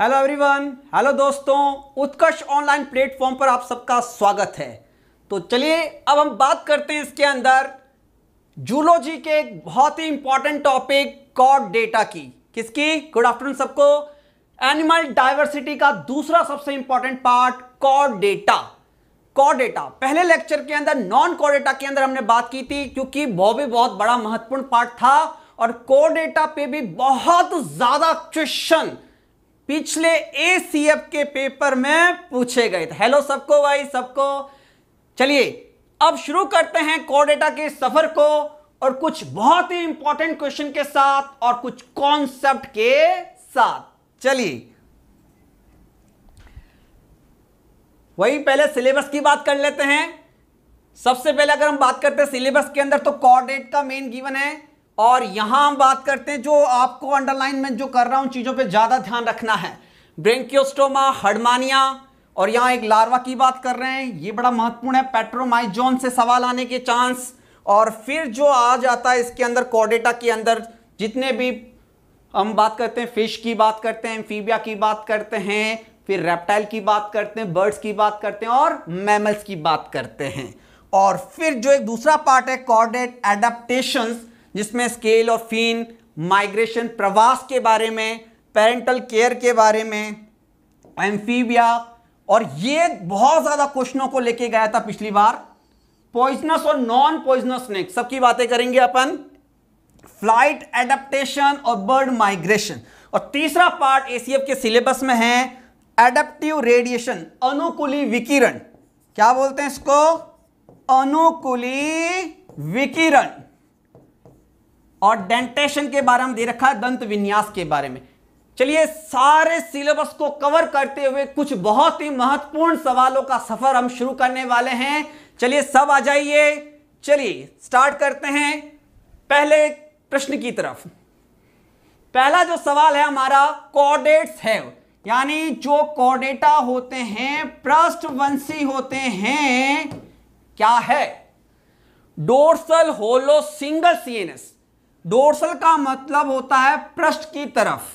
hello everyone hello दोस्तों उत्कर्ष online platform पर आप सबका स्वागत है तो चलिए अब हम बात करते हैं इसके अंदर जूलॉजी के एक बहुत ही इंपॉर्टेंट टॉपिक कॉड डेटा की किसकी गुड आफ्टरनून सबको एनिमल डाइवर्सिटी का दूसरा सबसे important part code data code data पहले लेक्चर के अंदर नॉन कॉड डेटा के अंदर हमने बात की थी क्योंकि वो भी बहुत बड़ा महत्वपूर्ण पार्ट था और कोर डेटा पे भी बहुत ज्यादा क्वेश्चन पिछले ए के पेपर में पूछे गए थे हेलो सबको भाई सबको चलिए अब शुरू करते हैं कोडेटा के सफर को और कुछ बहुत ही इंपॉर्टेंट क्वेश्चन के साथ और कुछ कॉन्सेप्ट के साथ चलिए वही पहले सिलेबस की बात कर लेते हैं सबसे पहले अगर हम बात करते हैं सिलेबस के अंदर तो कॉर्डेट का मेन गिवन है और यहां हम बात करते हैं जो आपको अंडरलाइन में जो कर रहा हूं चीजों पे ज्यादा ध्यान रखना है ब्रेंकियोस्टोमा हडमानिया और यहां एक लार्वा की बात कर रहे हैं ये बड़ा महत्वपूर्ण है पेट्रोमाइजोन से सवाल आने के चांस और फिर जो आ जाता है इसके अंदर कॉडेटा के अंदर जितने भी हम बात करते हैं फिश की बात करते हैं फीबिया की बात करते हैं फिर रेप्टाइल की बात करते हैं बर्ड्स की बात करते हैं और मैमल्स की बात करते हैं और फिर जो एक दूसरा पार्ट है कॉर्डेट एडाप्टेशंस जिसमें स्केल और फीन माइग्रेशन प्रवास के बारे में पेरेंटल केयर के बारे में एम्फीबिया और ये बहुत ज़्यादा क्वेश्चनों को लेके गया था पिछली बार पॉइजनस और नॉन पॉइजनस स्नेक सबकी बातें करेंगे अपन फ्लाइट एडेप्टेशन और बर्ड माइग्रेशन और तीसरा पार्ट एसीएफ के सिलेबस में है एडेप्टिव रेडिएशन अनुकूली विकिरण क्या बोलते हैं इसको अनुकूली विकिरण और डेंटेशन के बारे में दे रखा है दंत विन्यास के बारे में चलिए सारे सिलेबस को कवर करते हुए कुछ बहुत ही महत्वपूर्ण सवालों का सफर हम शुरू करने वाले हैं चलिए सब आ जाइए चलिए स्टार्ट करते हैं पहले प्रश्न की तरफ पहला जो सवाल है हमारा कॉर्डेट्स है यानी जो कॉर्डेटा होते हैं पृष्ठवंशी होते हैं क्या है dorsal hollow single CNS dorsal का मतलब होता है पृष्ठ की तरफ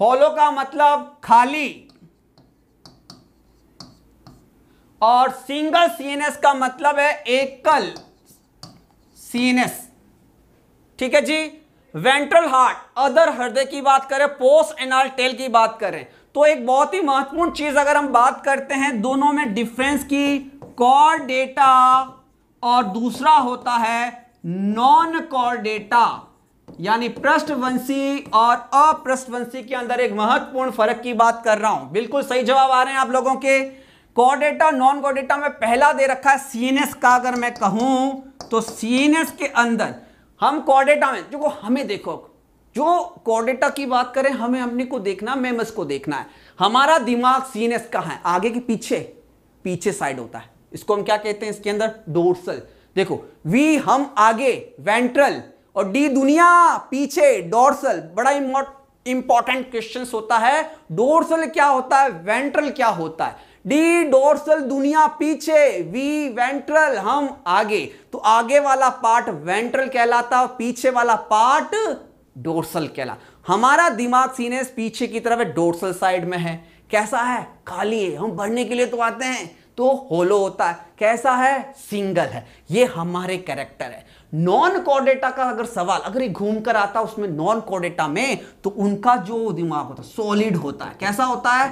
होलो का मतलब खाली और सिंगल सीएनएस का मतलब है एकल सीएनएस ठीक है जी वेंट्रल हार्ट अदर हृदय की बात करें पोस्ट एनाल टेल की बात करें तो एक बहुत ही महत्वपूर्ण चीज अगर हम बात करते हैं दोनों में डिफरेंस की कॉर डेटा और दूसरा होता है नॉन कॉर्डेटा यानी पृष्ठवंशी और अपृष्ठवंशी के अंदर एक महत्वपूर्ण फर्क की बात कर रहा हूं बिल्कुल सही जवाब आ रहे हैं आप लोगों के कॉर्डेटा नॉन कॉर्डेटा में पहला दे रखा है सीएनएस का अगर मैं कहूं तो सीएनएस के अंदर हम कॉर्डेटा में जो हमें देखो जो कॉर्डेटा की बात करें हमें हमने को देखना मेमस को देखना है हमारा दिमाग सीएनएस का है आगे के पीछे पीछे साइड होता है इसको हम क्या कहते हैं इसके अंदर डोर्सल देखो वी हम आगे वेंट्रल और डी दुनिया पीछे डोर्सल बड़ा इंपॉर्टेंट क्वेश्चन होता है डोर्सल क्या होता है वेंट्रल क्या होता है डी डोर्सल दुनिया पीछे वी वेंट्रल हम आगे तो आगे वाला पार्ट वेंट्रल कहलाता है पीछे वाला पार्ट डोर्सल कहला हमारा दिमाग सीनेस पीछे की तरफ डोर्सल साइड में है कैसा है खाली है हम बढ़ने के लिए तो आते हैं तो होलो होता है कैसा है सिंगल है ये हमारे कैरेक्टर है नॉन कॉडेटा का अगर सवाल अगर ये घूम कर आता उसमें नॉन कॉडेटा में तो उनका जो दिमाग होता है सॉलिड होता है कैसा होता है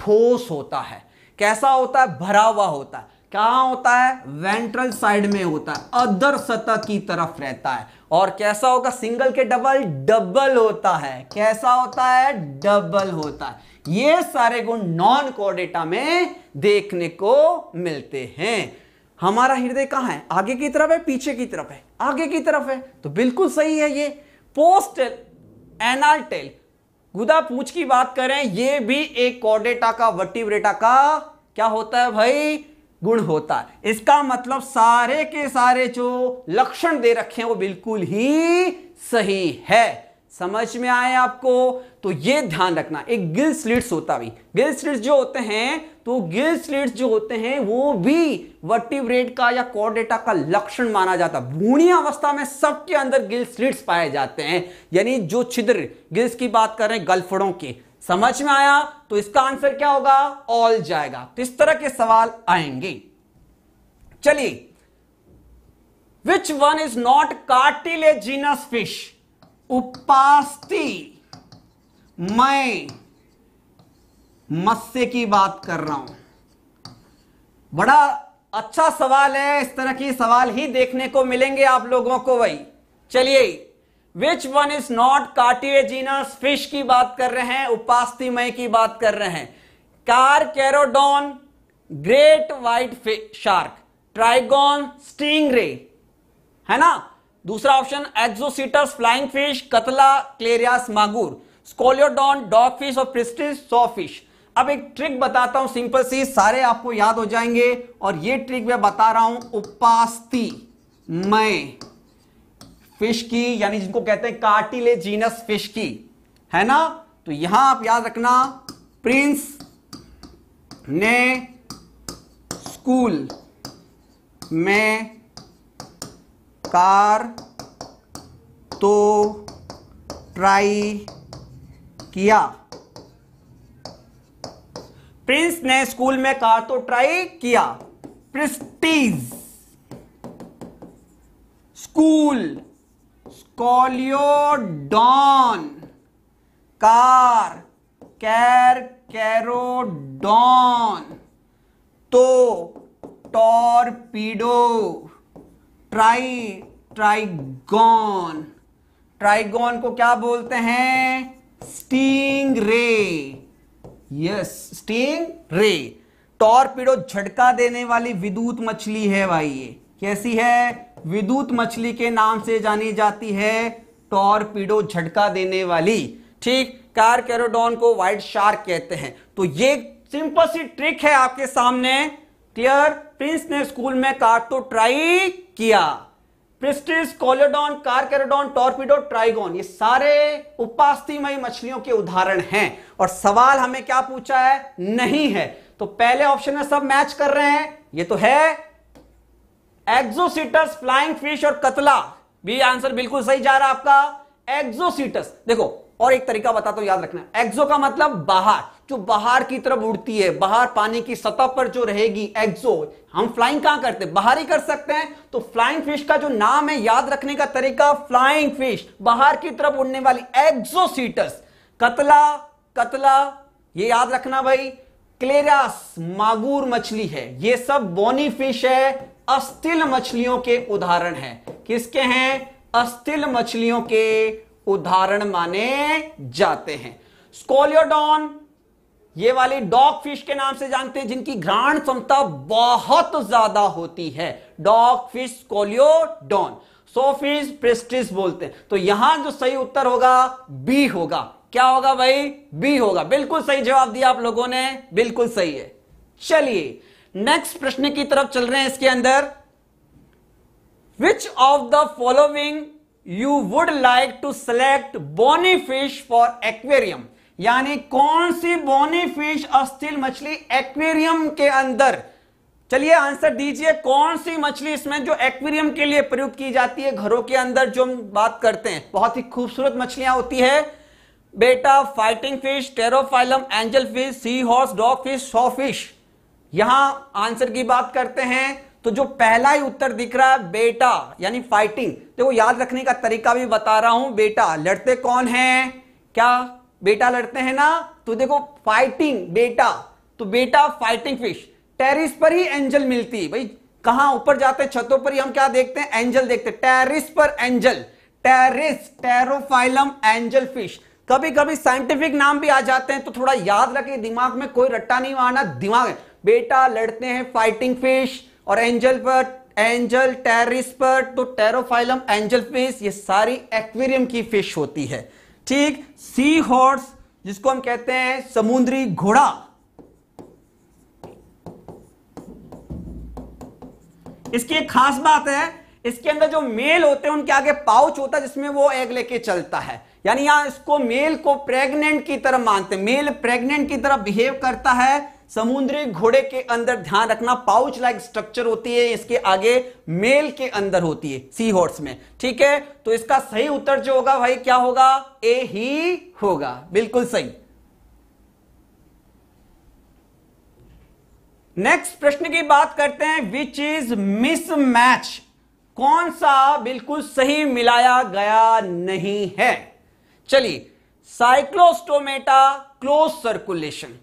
ठोस होता है कैसा होता है भरा हुआ होता है क्या होता है वेंट्रल साइड में होता है अदर सतह की तरफ रहता है और कैसा होगा सिंगल के डबल डबल होता है कैसा होता है डबल होता है ये सारे गुण नॉन कोडेटा में देखने को मिलते हैं हमारा हृदय कहां है आगे की तरफ है पीछे की तरफ है आगे की तरफ है तो बिल्कुल सही है ये पोस्ट एनाल्टेल गुदा पूछ की बात करें ये भी एक कॉर्डेटा का वटिब्रेटा का क्या होता है भाई गुण होता है इसका मतलब सारे के सारे जो लक्षण दे रखे हैं वो बिल्कुल ही सही है समझ में आए आपको तो ये ध्यान रखना एक गिल स्लिट्स होता भी गिल स्लिट्स जो होते हैं तो गिल स्लिट्स जो होते हैं वो भी वर्टिब्रेट का या कॉर्डेटा का लक्षण माना जाता भूणी अवस्था में सबके अंदर गिल स्लिट्स पाए जाते हैं यानी जो छिद्र गिल्स की बात कर रहे हैं गलफड़ों के समझ में आया तो इसका आंसर क्या होगा ऑल जाएगा तो इस तरह के सवाल आएंगे चलिए which one is not cartilaginous fish उपास्ति मैं मत्स्य की बात कर रहा हूं बड़ा अच्छा सवाल है इस तरह की सवाल ही देखने को मिलेंगे आप लोगों को वही चलिए which one is not cartilaginous fish की बात कर रहे हैं उपास्ति मय की बात कर रहे हैं Carcharodon great white shark Trygon stingray है ना दूसरा option एक्सोसिटर्स flying fish Catla Clarias magur Scoliodon dogfish और प्रिस्टिस सॉ फिश अब एक ट्रिक बताता हूं सिंपल सी सारे आपको याद हो जाएंगे और ये ट्रिक मैं बता रहा हूं उपास्ती मैं फिश की यानी जिनको कहते हैं कार्टिले जीनस फिश की है ना तो यहां आप याद रखना प्रिंस ने स्कूल में नमस्कार तो ट्राई किया प्रिंस ने स्कूल में कहा तो ट्राई किया Pristis school Scoliodon car car Carcharodon तो टॉर्पीडो ट्राई ट्राइगोन ट्राइगोन को क्या बोलते हैं स्टिंग रे यस स्टिंग रे टॉरपीडो झटका देने वाली विद्युत मछली है भाई ये कैसी है विद्युत मछली के नाम से जानी जाती है टॉरपीडो झटका देने वाली ठीक कार कैरोडॉन को व्हाइट शार्क कहते हैं तो ये सिंपल सी ट्रिक है आपके सामने क्लियर प्रिंस ने स्कूल में कार तो ट्राई किया Pristis Scoliodon Carcharodon torpedo Trygon ये सारे उपास्थिमयी मछलियों के उदाहरण हैं और सवाल हमें क्या पूछा है नहीं है तो पहले ऑप्शन में सब मैच कर रहे हैं ये तो है एक्सोसिटस फ्लाइंग फिश और कतला भी आंसर बिल्कुल सही जा रहा है आपका एक्सोसिटस देखो और एक तरीका बताता तो हूं याद रखना एक्सो का मतलब बाहर जो बाहर की तरफ उड़ती है बाहर पानी की सतह पर जो रहेगी एक्सो हम फ्लाइंग कहां करते हैं बाहर ही कर सकते हैं तो फ्लाइंग फिश का जो नाम है याद रखने का तरीका फ्लाइंग फिश बाहर की तरफ उड़ने वाली एक्सोसीटस कतला कतला ये याद रखना भाई क्लेरास मागूर मछली है ये सब बोनी फिश है अस्थिल मछलियों के उदाहरण है किसके हैं अस्थिल मछलियों के उदाहरण माने जाते हैं स्कोलियोडॉन ये वाली डॉग फिश के नाम से जानते हैं जिनकी घ्राण क्षमता बहुत ज्यादा होती है dogfish Scoliodon sawfish Pristis बोलते हैं तो यहां जो सही उत्तर होगा बी होगा क्या होगा भाई बी होगा बिल्कुल सही जवाब दिया आप लोगों ने बिल्कुल सही है चलिए नेक्स्ट प्रश्न की तरफ चल रहे हैं इसके अंदर which of the following you would like to select bony fish for aquarium यानी कौन सी बोनी फिश अस्थिल मछली एक्वेरियम के अंदर चलिए आंसर दीजिए कौन सी मछली इसमें जो एक्वेरियम के लिए प्रयोग की जाती है घरों के अंदर जो हम बात करते हैं बहुत ही खूबसूरत मछलियां होती है Betta fighting fish Pterophyllum angelfish seahorse dogfish sawfish यहां आंसर की बात करते हैं तो जो पहला ही उत्तर दिख रहा है बेटा यानी फाइटिंग देखो याद रखने का तरीका भी बता रहा हूं बेटा लड़ते कौन है क्या बेटा लड़ते हैं ना तो देखो फाइटिंग बेटा तो बेटा फाइटिंग फिश टेरिस पर ही एंजल मिलती भाई कहा ऊपर जाते हैं छतों पर ही हम क्या देखते हैं एंजल देखते हैं टेरिस पर angel terrace Pterophyllum angelfish कभी कभी साइंटिफिक नाम भी आ जाते हैं तो थोड़ा याद रखे दिमाग में कोई रट्टा नहीं आना दिमाग है बेटा लड़ते हैं फाइटिंग फिश और एंजल पर एंजल टेरिस पर तो टेरोफाइलम एंजल फिश ये सारी एक्वेरियम की फिश होती है ठीक सी हॉर्स जिसको हम कहते हैं समुद्री घोड़ा इसकी एक खास बात है इसके अंदर जो मेल होते हैं उनके आगे पाउच होता है जिसमें वो एग लेके चलता है यानी यहां इसको मेल को प्रेग्नेंट की तरह मानते हैं मेल प्रेग्नेंट की तरह बिहेव करता है समुद्री घोड़े के अंदर ध्यान रखना पाउच लाइक स्ट्रक्चर होती है इसके आगे मेल के अंदर होती है सी हॉर्स में ठीक है तो इसका सही उत्तर जो होगा भाई क्या होगा ए ही होगा बिल्कुल सही नेक्स्ट प्रश्न की बात करते हैं विच इज मिसमैच कौन सा बिल्कुल सही मिलाया गया नहीं है चलिए साइक्लोस्टोमेटा क्लोज सर्कुलेशन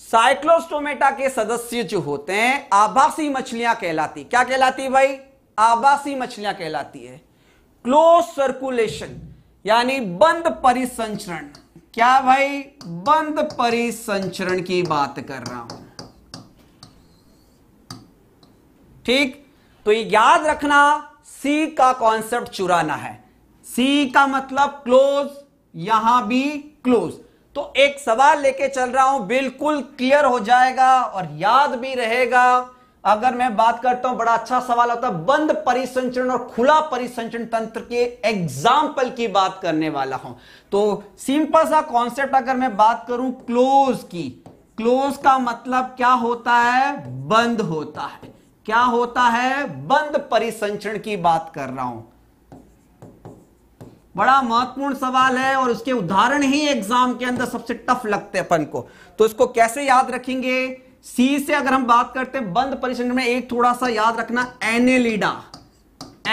साइक्लोस्टोमेटा के सदस्य जो होते हैं आभासी मछलियां कहलाती क्या कहलाती भाई आभासी मछलियां कहलाती है क्लोज सर्कुलेशन यानी बंद परिसंचरण क्या भाई बंद परिसंचरण की बात कर रहा हूं ठीक तो ये याद रखना सी का कॉन्सेप्ट चुराना है सी का मतलब क्लोज यहां भी क्लोज तो एक सवाल लेके चल रहा हूं बिल्कुल क्लियर हो जाएगा और याद भी रहेगा अगर मैं बात करता हूं बड़ा अच्छा सवाल होता है बंद परिसंचरण और खुला परिसंचरण तंत्र के एग्जाम्पल की बात करने वाला हूं तो सिंपल सा कॉन्सेप्ट अगर मैं बात करूं क्लोज की क्लोज का मतलब क्या होता है बंद होता है क्या होता है बंद परिसंचरण की बात कर रहा हूं बड़ा महत्वपूर्ण सवाल है और उसके उदाहरण ही एग्जाम के अंदर सबसे टफ लगते हैं अपन को तो इसको कैसे याद रखेंगे सी से अगर हम बात करते हैं बंद परिसंघ में एक थोड़ा सा याद रखना एनेलिडा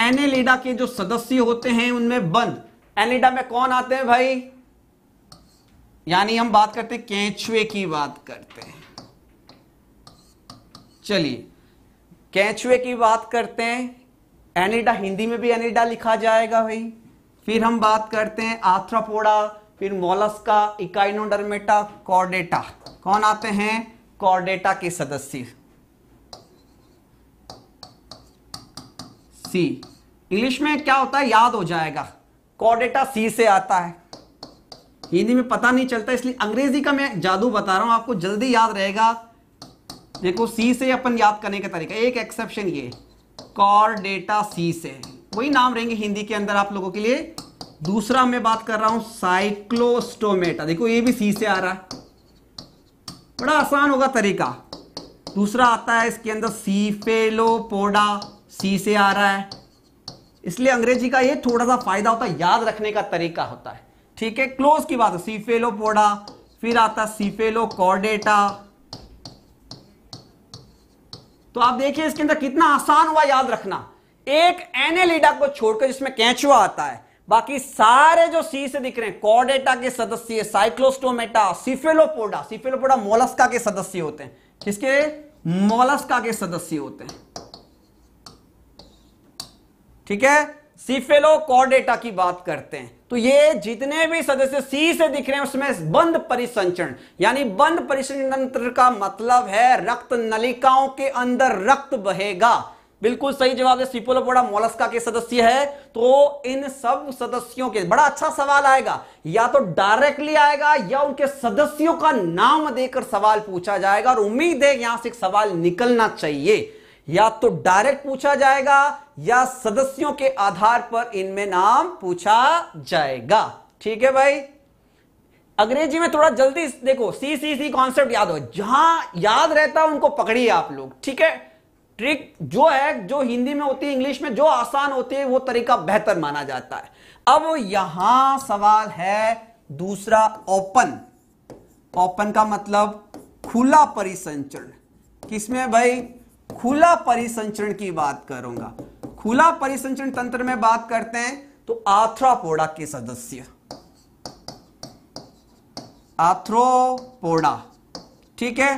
एनेलिडा के जो सदस्य होते हैं उनमें बंद एनेलिडा में कौन आते हैं भाई यानी हम बात करते हैं कैचुए की बात करते हैं चलिए कैचुए की बात करते हैं एनेडा हिंदी में भी एनेडा लिखा जाएगा भाई फिर हम बात करते हैं आथ्रापोडा फिर मोलस्का इकाइनोडर्मेटा कॉर्डेटा कौन आते हैं कॉर्डेटा के सदस्य सी इंग्लिश में क्या होता है याद हो जाएगा कॉर्डेटा सी से आता है हिंदी में पता नहीं चलता इसलिए अंग्रेजी का मैं जादू बता रहा हूं आपको जल्दी याद रहेगा देखो सी से अपन याद करने का तरीका एक एक्सेप्शन ये कॉर्डेटा सी से वही नाम रहेंगे हिंदी के अंदर आप लोगों के लिए दूसरा मैं बात कर रहा हूं साइक्लोस्टोमेटा देखो ये भी सी से आ रहा है बड़ा आसान होगा तरीका दूसरा आता है इसके अंदर सीफेलोपोडा सी से आ रहा है इसलिए अंग्रेजी का ये थोड़ा सा फायदा होता है याद रखने का तरीका होता है ठीक है क्लोज की बात है सीफेलोपोडा फिर आता है तो आप देखिए इसके अंदर कितना आसान हुआ याद रखना एक एनेलिडा को छोड़कर जिसमें कैचुआ आता है बाकी सारे जो सी से दिख रहे हैं कॉडेटा के सदस्य साइक्लोस्टोमेटा सिफेलोपोडा सिफेलोपोडा मोलस्का के सदस्य होते हैं किसके मोलस्का के सदस्य होते हैं ठीक है सिफेलो कॉडेटा की बात करते हैं तो ये जितने भी सदस्य सी से दिख रहे हैं उसमें बंद परिसंचरण यानी बंद परिसंचरण का मतलब है रक्त नलिकाओं के अंदर रक्त बहेगा बिल्कुल सही जवाब है सिपोलोपोडा मोलस्का के सदस्य है तो इन सब सदस्यों के बड़ा अच्छा सवाल आएगा या तो डायरेक्टली आएगा या उनके सदस्यों का नाम देकर सवाल पूछा जाएगा और उम्मीद है यहां से एक सवाल निकलना चाहिए या तो डायरेक्ट पूछा जाएगा या सदस्यों के आधार पर इनमें नाम पूछा जाएगा ठीक है भाई अंग्रेजी में थोड़ा जल्दी देखो सी सी सी कॉन्सेप्ट याद हो जहां याद रहता है उनको पकड़िए आप लोग ठीक है ट्रिक जो है जो हिंदी में होती है इंग्लिश में जो आसान होती है वो तरीका बेहतर माना जाता है अब यहां सवाल है दूसरा ओपन ओपन का मतलब खुला परिसंचरण किसमें भाई खुला परिसंचरण की बात करूंगा खुला परिसंचरण तंत्र में बात करते हैं तो आथ्रापोडा के सदस्य आथ्रोपोडा ठीक है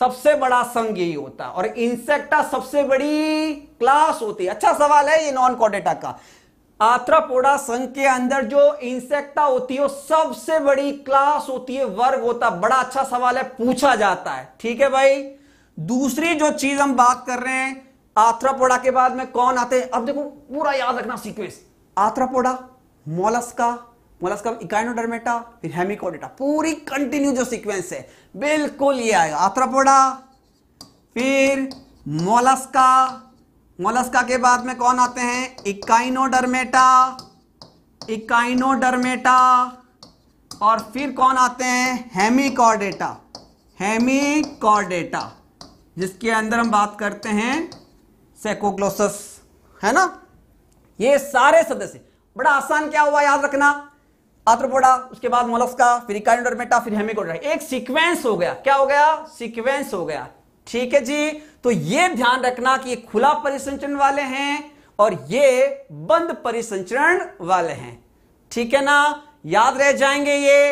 सबसे बड़ा संघ यही होता है और इंसेक्टा सबसे बड़ी क्लास होती है अच्छा सवाल है ये नॉन कॉडेटा का आत्रापोड़ा संघ के अंदर जो इंसेक्टा होती है हो, सबसे बड़ी क्लास होती है वर्ग होता है बड़ा अच्छा सवाल है पूछा जाता है ठीक है भाई दूसरी जो चीज हम बात कर रहे हैं आथ्रापोडा के बाद में कौन आते हैं अब देखो पूरा याद रखना सीक्वेंस आथ्रापोडा मोलस्का मोलस्कम मतलब इकाइनोडर्मेटा फिर हेमिकोडेटा पूरी कंटिन्यू जो सीक्वेंस है बिल्कुल ये आएगा आत्रापोडा फिर मोलस्का मोलस्का के बाद में कौन आते हैं इकाइनोडर्मेटा इकाइनोडर्मेटा और फिर कौन आते हैं हेमिकॉर्डेटा हेमिकॉर्डेटा जिसके अंदर हम बात करते हैं सेकोग्लोसस है ना ये सारे सदस्य बड़ा आसान क्या हुआ याद रखना आत्रपोड़ा उसके बाद मोलस्का फिर इकाइडोडर्मेटा फिर हेमिकोड्रा एक सीक्वेंस हो गया क्या हो गया सीक्वेंस हो गया ठीक है जी तो ये ध्यान रखना कि ये खुला परिसंचरण वाले हैं और ये बंद परिसंचरण वाले हैं ठीक है ना याद रह जाएंगे ये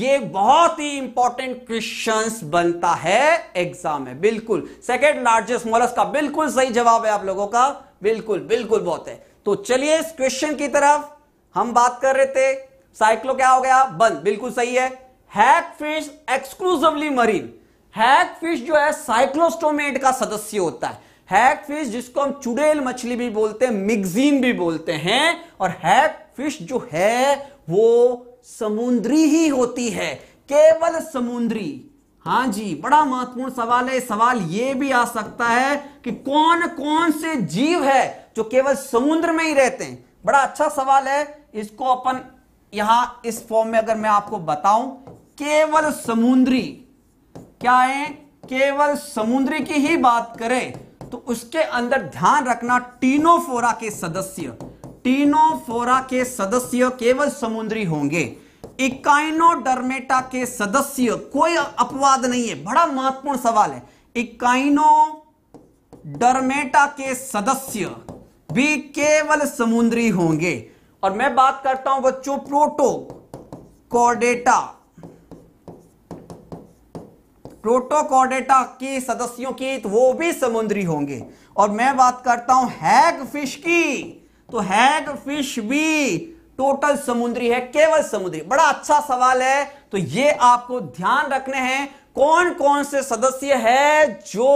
ये बहुत ही इंपॉर्टेंट क्वेश्चन बनता है एग्जाम में बिल्कुल सेकेंड लार्जेस्ट मोलस का बिल्कुल सही जवाब है आप लोगों का बिल्कुल बिल्कुल बहुत है तो चलिए इस क्वेश्चन की तरफ हम बात कर रहे थे साइक्लो क्या हो गया बंद बिल्कुल सही है hagfish exclusively marine hagfish जो है साइक्लोस्टोमेट का सदस्य होता है हैक फिश जिसको हम चुड़ैल मछली भी बोलते हैं मिगजीन भी बोलते हैं और हैक फिश जो है वो समुद्री ही होती है केवल समुद्री हाँ जी बड़ा महत्वपूर्ण सवाल है सवाल ये भी आ सकता है कि कौन कौन से जीव है जो केवल समुद्र में ही रहते हैं बड़ा अच्छा सवाल है इसको अपन यहां इस फॉर्म में अगर मैं आपको बताऊं केवल समुद्री क्या है केवल समुद्री की ही बात करें तो उसके अंदर ध्यान रखना टीनोफोरा के सदस्य टीनोफोरा के सदस्य केवल समुद्री होंगे इकाइनोडर्मेटा के सदस्य कोई अपवाद नहीं है बड़ा महत्वपूर्ण सवाल है इकाइनोडर्मेटा के सदस्य भी केवल समुद्री होंगे और मैं बात करता हूं बच्चों प्रोटो कॉर्डेटा कॉर्डेटा के सदस्यों की तो वो भी समुद्री होंगे और मैं बात करता हूं हैग फिश की तो हैग फिश भी टोटल समुद्री है केवल समुद्री बड़ा अच्छा सवाल है तो ये आपको ध्यान रखने हैं कौन कौन से सदस्य है जो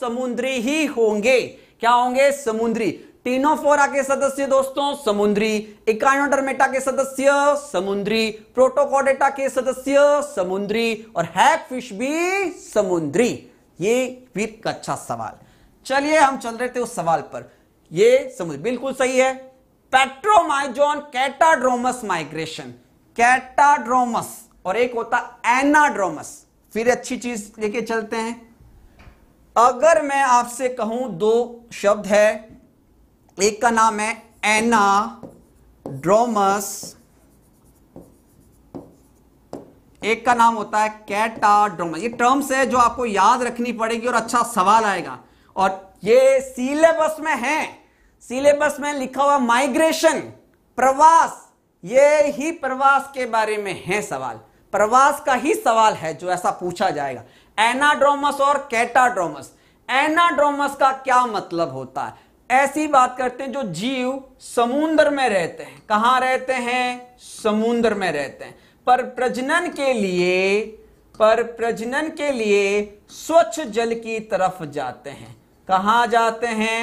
समुद्री ही होंगे क्या होंगे समुद्री टीनोफोरा के सदस्य दोस्तों समुद्री इकायोडर्मेटा के सदस्य समुद्री प्रोटोकोडेटा के सदस्य समुद्री और हैकफिश भी समुद्री ये भी अच्छा सवाल चलिए हम चल रहे थे उस सवाल पर ये समुद्र बिल्कुल सही है पेट्रोमाइजोन कैटाड्रोमस माइग्रेशन कैटाड्रोमस और एक होता एनाड्रोमस फिर अच्छी चीज लेके चलते हैं अगर मैं आपसे कहूं दो शब्द है एक का नाम है एना ड्रोमस एक का नाम होता है कैटाड्रोमस ये टर्म्स है जो आपको याद रखनी पड़ेगी और अच्छा सवाल आएगा और ये सिलेबस में है सिलेबस में लिखा हुआ माइग्रेशन प्रवास ये ही प्रवास के बारे में है सवाल प्रवास का ही सवाल है जो ऐसा पूछा जाएगा एनाड्रोमस और कैटाड्रोमस एनाड्रोमस का क्या मतलब होता है ऐसी बात करते हैं जो जीव समुद्र में रहते हैं कहां रहते हैं समुद्र में रहते हैं पर प्रजनन के लिए पर प्रजनन के लिए स्वच्छ जल की तरफ जाते हैं कहा जाते हैं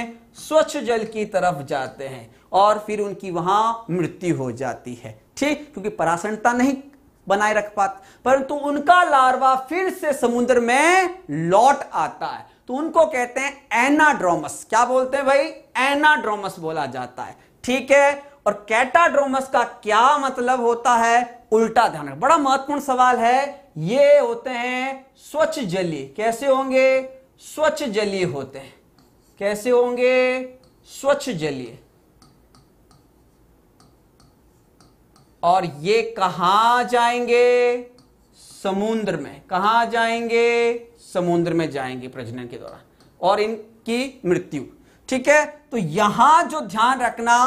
स्वच्छ जल की तरफ जाते हैं और फिर उनकी वहां मृत्यु हो जाती है ठीक क्योंकि परासणता नहीं बनाए रख पाते परंतु उनका लार्वा फिर से समुद्र में लौट आता है तो उनको कहते हैं एनाड्रोमस क्या बोलते हैं भाई एनाड्रोमस बोला जाता है ठीक है और कैटाड्रोमस का क्या मतलब होता है उल्टा ध्यान बड़ा महत्वपूर्ण सवाल है ये होते हैं स्वच्छ जली कैसे होंगे स्वच्छ जली होते हैं कैसे होंगे स्वच्छ जली और ये कहा जाएंगे समुद्र में कहा जाएंगे समुद्र में जाएंगे प्रजनन के दौरान और इनकी मृत्यु ठीक है तो यहां जो ध्यान रखना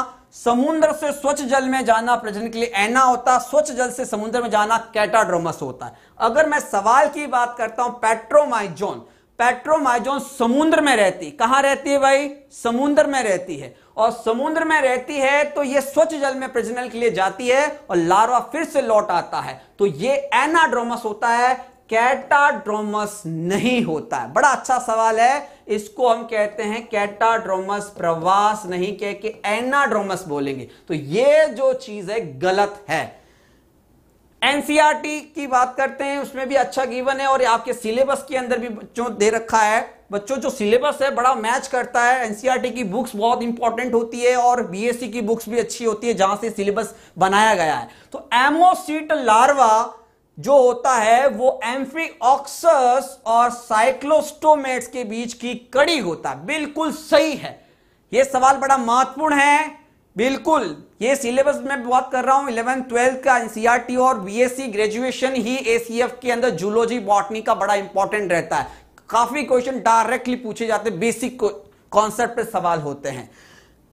समुद्र से स्वच्छ जल में जाना प्रजनन के लिए ऐना होता स्वच्छ जल से समुद्र में जाना कैटाड्रोमस होता है अगर मैं सवाल की बात करता हूं पेट्रोमाइजोन पेट्रोमाइजोन समुद्र में रहती कहां रहती है भाई समुद्र में रहती है और समुद्र में रहती है तो यह स्वच्छ जल में प्रजनन के लिए जाती है और लार्वा फिर से लौट आता है तो यह एनाड्रोमस होता है कैटाड्रोमस नहीं होता है बड़ा अच्छा सवाल है इसको हम कहते हैं कैटाड्रोमस प्रवास नहीं कह के एनाड्रोमस बोलेंगे तो ये जो चीज है गलत है एनसीआरटी की बात करते हैं उसमें भी अच्छा गिवन है और आपके सिलेबस के अंदर भी बच्चों दे रखा है बच्चों जो सिलेबस है बड़ा मैच करता है एनसीआरटी की बुक्स बहुत इंपॉर्टेंट होती है और बीएससी की बुक्स भी अच्छी होती है जहां से सिलेबस बनाया गया है तो एमोसीट लार्वा जो होता है वो एम्फी ऑक्सस और साइक्लोस्टोमेट्स के बीच की कड़ी होता है बिल्कुल सही है ये सवाल बड़ा महत्वपूर्ण है बिल्कुल ये सिलेबस में बात कर रहा हूं इलेवेंथ ट्वेल्थ का एनसीआरटी e और बीएससी ग्रेजुएशन e ही एसीएफ के अंदर जूलॉजी बॉटनी का बड़ा इंपॉर्टेंट रहता है काफी क्वेश्चन डायरेक्टली पूछे जाते हैं बेसिक कॉन्सेप्ट सवाल होते हैं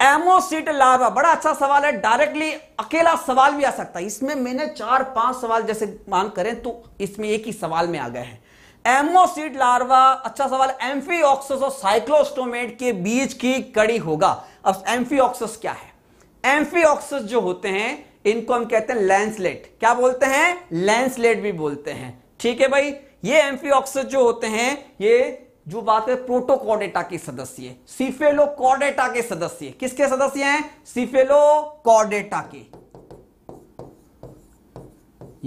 एमोसीट लार्वा बड़ा अच्छा सवाल है डायरेक्टली अकेला सवाल भी आ सकता है इसमें मैंने चार पांच सवाल जैसे मांग करें तो इसमें एक ही सवाल में आ गए हैं एमोसीट लार्वा अच्छा सवाल एम्फीऑक्सस और साइक्लोस्टोमेट के बीच की कड़ी होगा अब एम्फीऑक्सस क्या है एम्फीऑक्सस जो होते हैं इनको हम कहते हैं लैंसलेट क्या बोलते हैं लैंसलेट भी बोलते हैं ठीक है भाई ये एम्फीऑक्सस जो होते हैं ये जो बात है प्रोटोकॉर्डेटा के सदस्य कॉर्डेटा के सदस्य किसके सदस्य हैं कॉर्डेटा के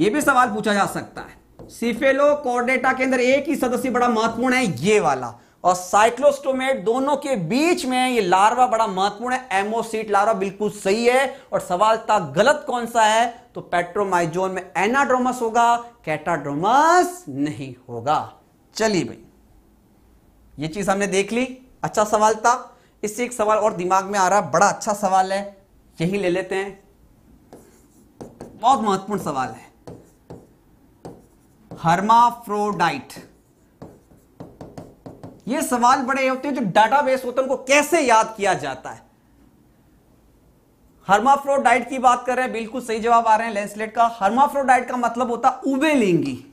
ये भी सवाल पूछा जा सकता है कॉर्डेटा के अंदर एक ही सदस्य बड़ा महत्वपूर्ण है ये वाला और साइक्लोस्टोमेट दोनों के बीच में ये लार्वा बड़ा महत्वपूर्ण है एमोसीट लार्वा बिल्कुल सही है और सवाल था गलत कौन सा है तो पेट्रोमाइजोन में एनाड्रोमस होगा कैटाड्रोमस नहीं होगा चलिए भाई ये चीज़ हमने देख ली अच्छा सवाल था इससे एक सवाल और दिमाग में आ रहा बड़ा अच्छा सवाल है यही ले लेते हैं बहुत महत्वपूर्ण सवाल है हर्माफ्रोडाइट ये सवाल बड़े होते हैं जो डाटाबेस होते हैं उनको कैसे याद किया जाता है हर्माफ्रोडाइट की बात कर रहे हैं बिल्कुल सही जवाब आ रहे हैं लेंसलेट का हर्माफ्रोडाइट का मतलब होता है लेंगी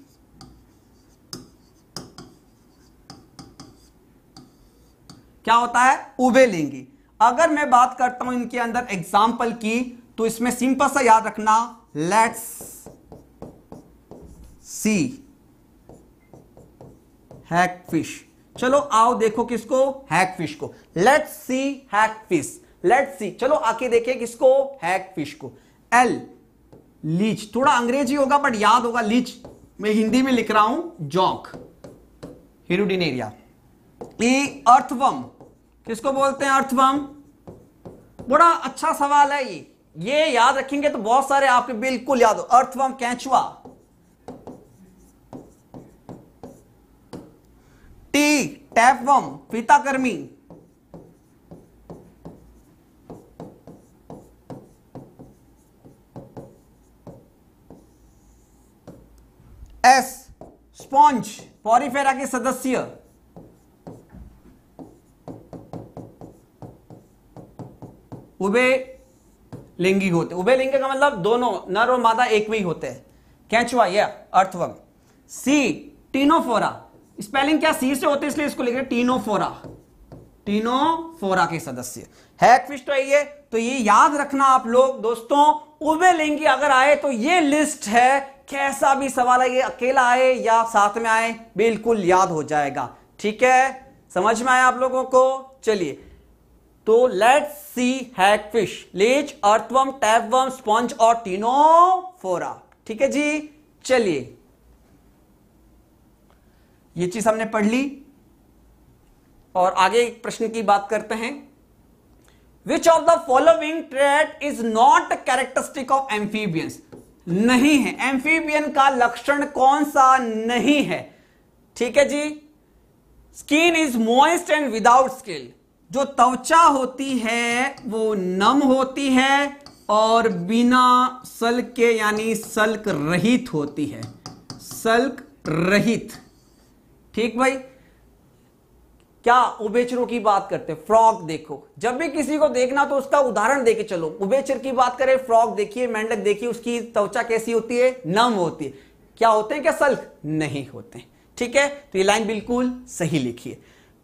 क्या होता है लेंगी अगर मैं बात करता हूं इनके अंदर एग्जाम्पल की तो इसमें सिंपल सा याद रखना लेट्स सी हैक फिश चलो आओ देखो किसको हैक फिश को let's see hagfish let's see चलो आके देखें किसको हैक फिश को एल लीच थोड़ा अंग्रेजी होगा बट याद होगा लीच मैं हिंदी में लिख रहा हूं जॉक हिरुडिनेरिया एरिया ई अर्थवम किसको बोलते हैं अर्थवर्म बड़ा अच्छा सवाल है ये ये याद रखेंगे तो बहुत सारे आपके बिल्कुल याद हो अर्थवम कैचुआ टी टैपवम पिताकर्मी एस स्पॉन्ज पॉरीफेरा के सदस्य उभे लिंगी होते उभे लिंग का मतलब दोनों नर और मादा एक भी होते हैं कैचुआ या अर्थवम सी टीनोफोरा स्पेलिंग क्या सी से होती है इसलिए इसको लिख रहे टीनोफोरा टीनोफोरा के सदस्य हैकफिश तो ये तो ये याद रखना आप लोग दोस्तों उबे लिंगी अगर आए तो ये लिस्ट है कैसा भी सवाल है ये अकेला आए या साथ में आए बिल्कुल याद हो जाएगा ठीक है समझ में आया आप लोगों को चलिए तो let's see fish leech earthworm tapeworm sponge और टीनोफोरा ठीक है जी चलिए ये चीज हमने पढ़ ली और आगे एक प्रश्न की बात करते हैं which of the following trait is not characteristic of amphibians नहीं है एम्फीबियन का लक्षण कौन सा नहीं है ठीक है जी skin is moist and without scales जो त्वचा होती है वो नम होती है और बिना सल्क के यानी सल्क रहित होती है सल्क रहित ठीक भाई क्या उबेचरों की बात करते हैं फ्रॉग देखो जब भी किसी को देखना तो उसका उदाहरण देके चलो उबेचर की बात करें फ्रॉग देखिए मेंढक देखिए उसकी त्वचा कैसी होती है नम होती है क्या होते हैं क्या सल्क नहीं होते ठीक है तो ये लाइन बिल्कुल सही लिखिए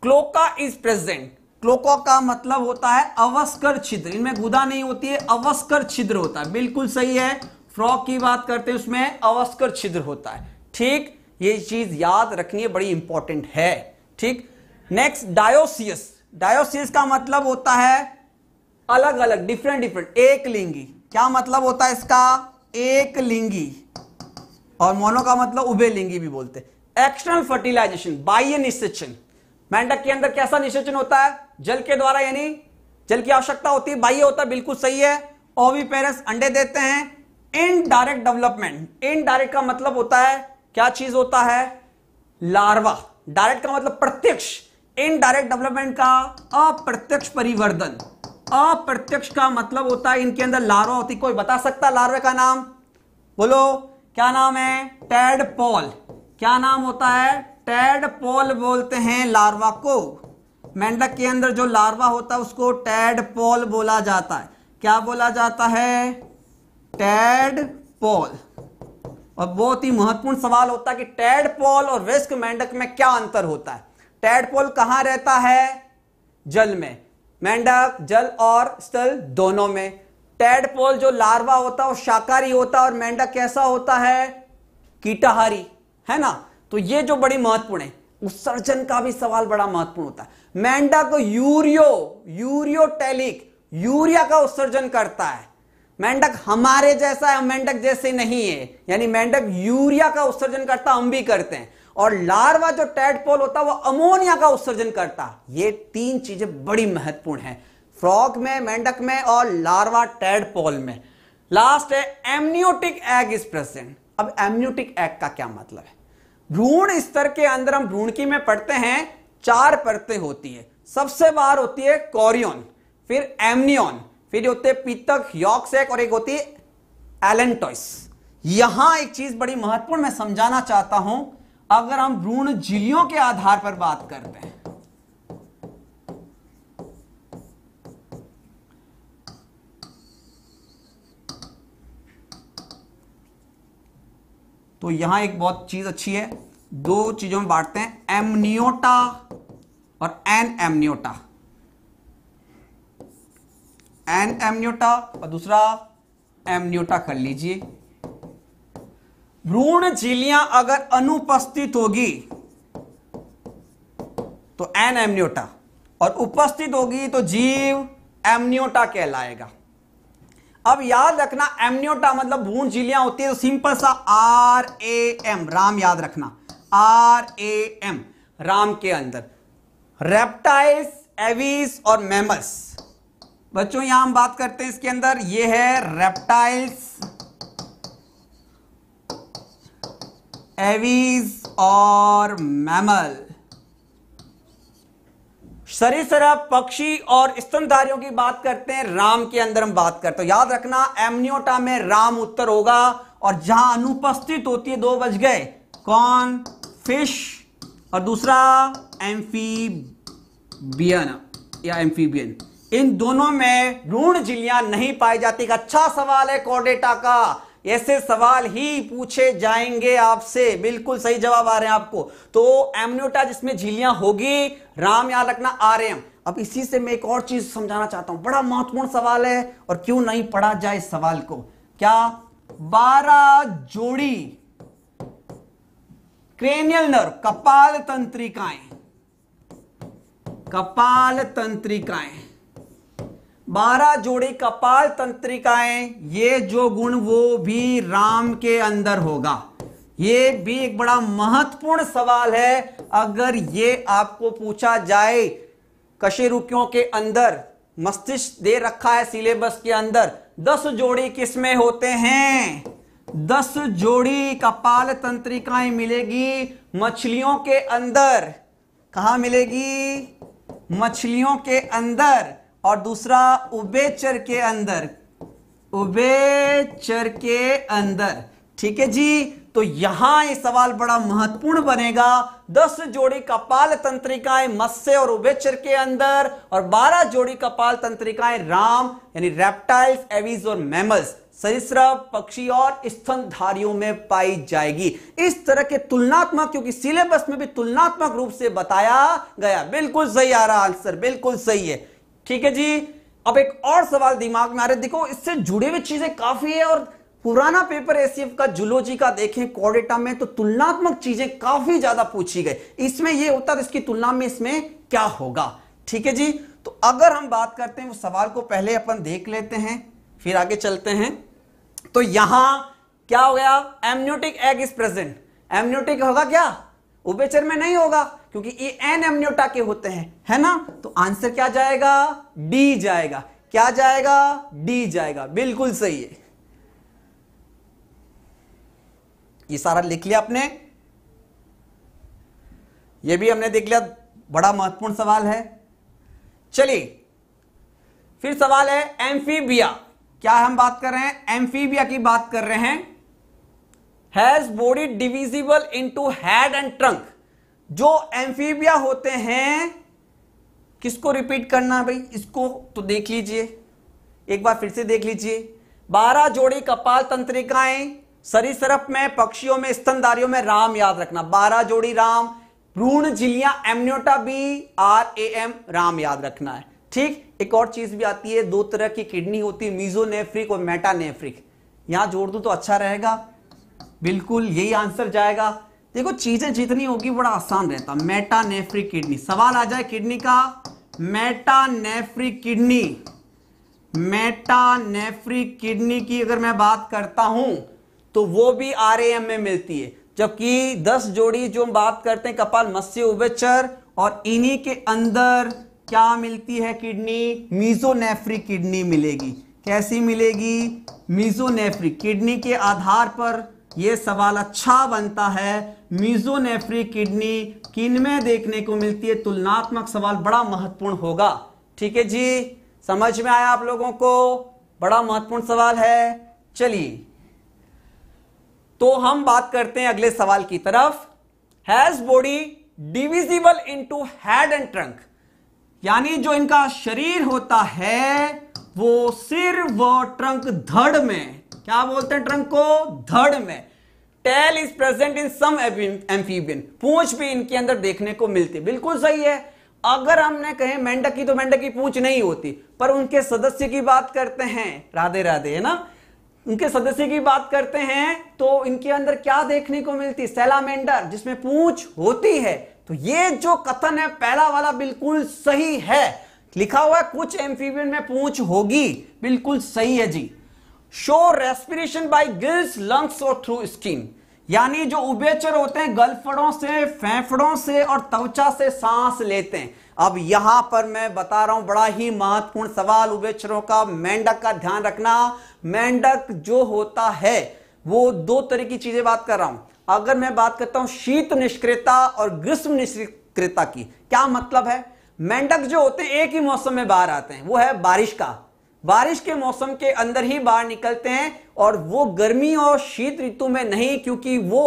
क्लोका इज प्रेजेंट क्लोको का मतलब होता है अवस्कर छिद्र इनमें गुदा नहीं होती है अवस्कर छिद्र होता है बिल्कुल सही है फ्रॉक की बात करते हैं उसमें अवस्कर छिद्र होता है ठीक ये चीज याद रखनी है बड़ी इंपॉर्टेंट है ठीक नेक्स्ट डायोसियस डायोसियस का मतलब होता है अलग अलग डिफरेंट डिफरेंट एक लिंगी क्या मतलब होता है इसका एक लिंगी और मोनो का मतलब उभे लिंगी भी बोलते हैं एक्सटर्नल फर्टिलाइजेशन बाह्य निषेचन मेंढक के अंदर कैसा निषेचन होता है जल के द्वारा यानी जल की आवश्यकता होती है बाह्य होता है बिल्कुल सही है ओवी पेरेंट्स अंडे देते हैं इनडायरेक्ट डेवलपमेंट इनडायरेक्ट का मतलब होता है क्या चीज होता है लार्वा डायरेक्ट का मतलब प्रत्यक्ष इनडायरेक्ट डेवलपमेंट का अप्रत्यक्ष परिवर्तन अप्रत्यक्ष का मतलब होता है इनके अंदर लार्वा होती कोई बता सकता लार्वा का नाम बोलो क्या नाम है टेड पॉल क्या नाम होता है टेड पॉल बोलते हैं लार्वा को मेंढक के अंदर जो लार्वा होता है उसको टैड पोल बोला जाता है क्या बोला जाता है टैड पोल और बहुत ही महत्वपूर्ण सवाल होता है कि टैड पॉल और वेस्क मेंढक में क्या अंतर होता है टैड पोल कहां रहता है जल में मेंढक जल और स्थल दोनों में पोल जो लार्वा होता है वो शाकाहारी होता है और मेंढक कैसा होता है कीटाहारी है ना तो ये जो बड़ी महत्वपूर्ण है उत्सर्जन का भी सवाल बड़ा महत्वपूर्ण होता है मेंढक तो यूरियो यूरियोटेलिक यूरिया का उत्सर्जन करता है मेंढक हमारे जैसा है मेंढक जैसे नहीं है यानी मेंढक यूरिया का उत्सर्जन करता हम भी करते हैं और लार्वा जो टेडपोल होता है वो अमोनिया का उत्सर्जन करता ये तीन चीजें बड़ी महत्वपूर्ण है फ्रॉक में मेंढक में और लार्वा टेडपोल में लास्ट है एमनियोटिक एग इज प्रेजेंट अब एमनियोटिक एग का क्या मतलब है भ्रूण स्तर के अंदर हम भ्रूणकी में पढ़ते हैं चार परतें होती है सबसे बाहर होती है कॉरियन फिर एमनियन फिर होते हैं पीतक यॉक्सेक और एक होती है एलेंटॉइस यहां एक चीज बड़ी महत्वपूर्ण मैं समझाना चाहता हूं अगर हम भ्रूण झिल्लियों के आधार पर बात करते हैं तो यहां एक बहुत चीज अच्छी है दो चीजों में बांटते हैं एमनियोटा और एन एमन्योटा एन एमन्योटा और दूसरा एमन्योटा कर लीजिए भ्रूण झीलियां अगर अनुपस्थित होगी तो एन एमन्योटा और उपस्थित होगी तो जीव एमन्योटा कहलाएगा अब याद रखना एमन्योटा मतलब भ्रूण झिलियां होती है तो सिंपल सा आर ए एम राम याद रखना आर ए एम राम के अंदर रेप्टाइल्स एवीस और मेमस बच्चों यहां हम बात करते हैं इसके अंदर ये है रेप्टाइल्स एवीज और मैमल सरिसरप पक्षी और स्तनधारियों की बात करते हैं राम के अंदर हम बात करते हैं याद रखना एमनियोटा में राम उत्तर होगा और जहां अनुपस्थित होती है दो बज गए कौन फिश और दूसरा एम्फीबियन या एम्फीबियन इन दोनों में भ्रूण झिल्लियां नहीं पाई जाती अच्छा सवाल है कॉडेटा का ऐसे सवाल ही पूछे जाएंगे आपसे बिल्कुल सही जवाब आ रहे हैं आपको तो एमनियोटा जिसमें झीलियां होगी राम याद रखना आर एम अब इसी से मैं एक और चीज समझाना चाहता हूं बड़ा महत्वपूर्ण सवाल है और क्यों नहीं पढ़ा जाए इस सवाल को क्या बारह जोड़ी क्रेनियल नर्व कपाल तंत्रिकाएं कपाल तंत्रिकाएं बारह जोड़ी कपाल तंत्रिकाएं ये जो गुण वो भी राम के अंदर होगा ये भी एक बड़ा महत्वपूर्ण सवाल है अगर ये आपको पूछा जाए कशेरुकियों के अंदर मस्तिष्क दे रखा है सिलेबस के अंदर दस जोड़ी किसमें होते हैं दस जोड़ी कपाल तंत्रिकाएं मिलेगी मछलियों के अंदर कहा मिलेगी मछलियों के अंदर और दूसरा उबेचर के अंदर उबेचर के अंदर ठीक है जी तो यहां ये सवाल बड़ा महत्वपूर्ण बनेगा दस जोड़ी कपाल तंत्रिकाएं मत्स्य और उबेचर के अंदर और बारह जोड़ी कपाल तंत्रिकाएं राम यानी रेप्टाइल्स एविज और मैमल्स सरिश्रप पक्षी और स्तनधारियों में पाई जाएगी इस तरह के तुलनात्मक क्योंकि सिलेबस में भी तुलनात्मक रूप से बताया गया बिल्कुल सही आ रहा आंसर बिल्कुल सही है ठीक है जी अब एक और सवाल दिमाग में आ रहे देखो इससे जुड़े हुए चीजें काफी है और पुराना पेपर एसीएफ का जुलोजी का देखें कोडेटा में तो तुलनात्मक चीजें काफी ज्यादा पूछी गई इसमें यह होता इसकी तुलना में इसमें क्या होगा ठीक है जी तो अगर हम बात करते हैं वो सवाल को पहले अपन देख लेते हैं फिर आगे चलते हैं तो यहां क्या हो गया amniotic egg is present amniotic होगा क्या उपेचर में नहीं होगा क्योंकि ये एन एमन्योटा के होते हैं है ना तो आंसर क्या जाएगा डी जाएगा क्या जाएगा डी जाएगा बिल्कुल सही है ये सारा लिख लिया आपने ये भी हमने देख लिया बड़ा महत्वपूर्ण सवाल है चलिए फिर सवाल है एम्फीबिया क्या हम बात कर रहे हैं एम्फीबिया की बात कर रहे हैं has body divisible into head and trunk जो एम्फीबिया होते हैं किसको रिपीट करना भाई इसको तो देख लीजिए एक बार फिर से देख लीजिए बारह जोड़ी कपाल तंत्रिकाएं सरफ में पक्षियों में स्तनधारियों में राम याद रखना बारह जोड़ी राम भ्रूण झिलिया Amniota B R A M Ram याद रखना है ठीक एक और चीज भी आती है दो तरह की किडनी होती है मीजोनेफ्रिक और मेटानेफ्रिक यहां जोड़ दू तो अच्छा रहेगा बिल्कुल यही आंसर जाएगा देखो चीजें जितनी होगी बड़ा आसान रहता मेटानेफ्रिक किडनी सवाल आ जाए किडनी का मेटानेफ्रिक किडनी मेटानेफ्रिक किडनी की अगर मैं बात करता हूं तो वो भी आर में मिलती है जबकि दस जोड़ी जो हम बात करते हैं कपाल मत्स्य उबेचर और इन्हीं के अंदर क्या मिलती है किडनी मीजोनेफ्री किडनी मिलेगी कैसी मिलेगी मीजोनेफ्री किडनी के आधार पर यह सवाल अच्छा बनता है मीजोनेफ्री किडनी किन में देखने को मिलती है तुलनात्मक सवाल बड़ा महत्वपूर्ण होगा ठीक है जी समझ में आया आप लोगों को बड़ा महत्वपूर्ण सवाल है चलिए तो हम बात करते हैं अगले सवाल की तरफ has body divisible into head and trunk यानी जो इनका शरीर होता है वो सिर व ट्रंक धड़ में क्या बोलते हैं ट्रंक को धड़ में tail is present in some amphibian पूछ भी इनके अंदर देखने को मिलती बिल्कुल सही है अगर हमने कहे मेंढक की तो मेंढक की पूछ नहीं होती पर उनके सदस्य की बात करते हैं राधे राधे है ना उनके सदस्य की बात करते हैं तो इनके अंदर क्या देखने को मिलती सेलामेंडर जिसमें पूछ होती है तो ये जो कथन है पहला वाला बिल्कुल सही है लिखा हुआ है कुछ एम्फीबियन में पूछ होगी बिल्कुल सही है जी show respiration by gills lungs और थ्रू स्किन यानी जो उबेचर होते हैं गलफड़ों से फेफड़ों से और त्वचा से सांस लेते हैं अब यहां पर मैं बता रहा हूं बड़ा ही महत्वपूर्ण सवाल उबेचरों का मेंढक का ध्यान रखना मेंढक जो होता है वो दो तरह की चीजें बात कर रहा हूं अगर मैं बात करता हूं शीत निष्क्रियता और ग्रीष्म निष्क्रियता की क्या मतलब है मेंढक जो होते हैं एक ही मौसम में बाहर आते हैं वो है बारिश का बारिश के मौसम के अंदर ही बाहर निकलते हैं और वो गर्मी और शीत ऋतु में नहीं क्योंकि वो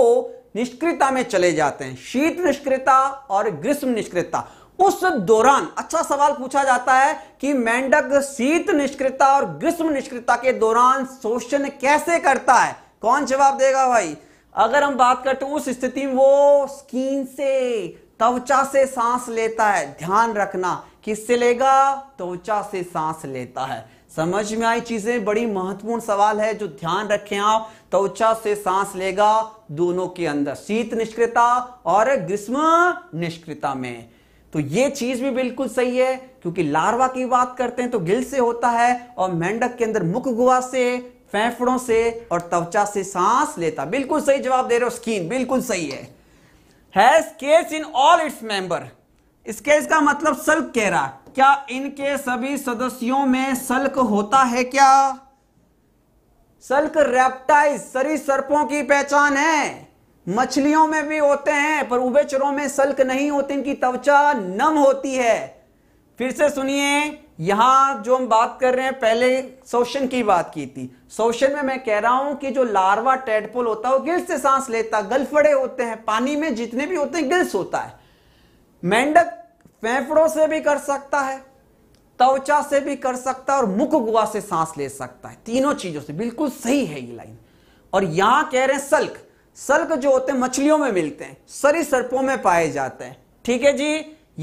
निष्क्रियता में चले जाते हैं शीत निष्क्रियता और ग्रीष्म निष्क्रियता उस दौरान अच्छा सवाल पूछा जाता है कि मेंढक शीत निष्क्रियता और ग्रीष्म निष्क्रियता के दौरान शोषण कैसे करता है कौन जवाब देगा भाई अगर हम बात करते उस स्थिति में वो स्कीन से त्वचा से सांस लेता है ध्यान रखना किससे लेगा त्वचा से सांस लेता है समझ में आई चीजें बड़ी महत्वपूर्ण सवाल है जो ध्यान रखें आप त्वचा से सांस लेगा दोनों के अंदर शीत निष्क्रियता और ग्रीष्म निष्क्रियता में तो ये चीज भी बिल्कुल सही है क्योंकि लार्वा की बात करते हैं तो गिल से होता है और मेंढक के अंदर मुख गुहा से फेफड़ों से और त्वचा से सांस लेता बिल्कुल सही जवाब दे रहे हो स्किन बिल्कुल सही है has scales in all its member इसके इसका मतलब सल्क कह रहा क्या इनके सभी सदस्यों में सल्क होता है क्या सल्क रेप्टाइज सरी सर्पों की पहचान है मछलियों में भी होते हैं पर उबेचरों में सल्क नहीं होते इनकी त्वचा नम होती है फिर से सुनिए यहां जो हम बात कर रहे हैं पहले शोषण की बात की थी शोषण में मैं कह रहा हूं कि जो लार्वा टेडपोल होता है वो गिल्स से सांस लेता गलफड़े होते हैं पानी में जितने भी होते हैं गिल्स होता है मेंढक फेफड़ों से भी कर सकता है त्वचा से भी कर सकता है और मुख गुआ से सांस ले सकता है तीनों चीजों से बिल्कुल सही है ये लाइन और यहां कह रहे हैं सल्क सल्क जो होते हैं मछलियों में मिलते हैं सरी सर्पों में पाए जाते हैं ठीक है जी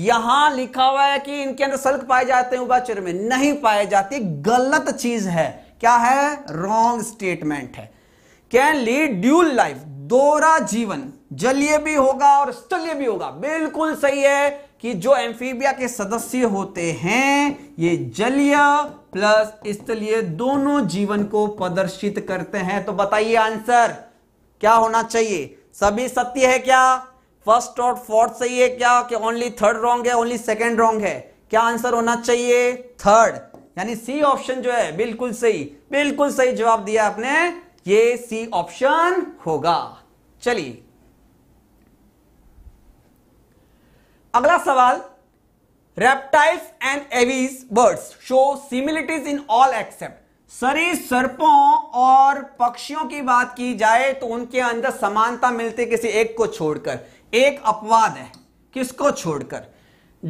यहां लिखा हुआ है कि इनके अंदर सल्क पाए जाते हैं उबाचर में नहीं पाए जाती गलत चीज है क्या है रॉन्ग स्टेटमेंट है कैन लीड ड्यूल लाइफ दोरा जीवन जलीय भी होगा और स्थलीय भी होगा बिल्कुल सही है कि जो एम्फीबिया के सदस्य होते हैं ये जलीय प्लस स्थलीय दोनों जीवन को प्रदर्शित करते हैं तो बताइए आंसर क्या होना चाहिए सभी सत्य है क्या फर्स्ट और फोर्थ सही है क्या कि ओनली थर्ड रॉन्ग है ओनली सेकेंड रॉन्ग है क्या आंसर होना चाहिए थर्ड यानी सी ऑप्शन जो है बिल्कुल सही बिल्कुल सही जवाब दिया आपने ये सी ऑप्शन होगा चलिए अगला सवाल reptiles and aves birds show similarities in all except सरी सर्पों और पक्षियों की बात की जाए तो उनके अंदर समानता मिलती किसी एक को छोड़कर एक अपवाद है किसको छोड़कर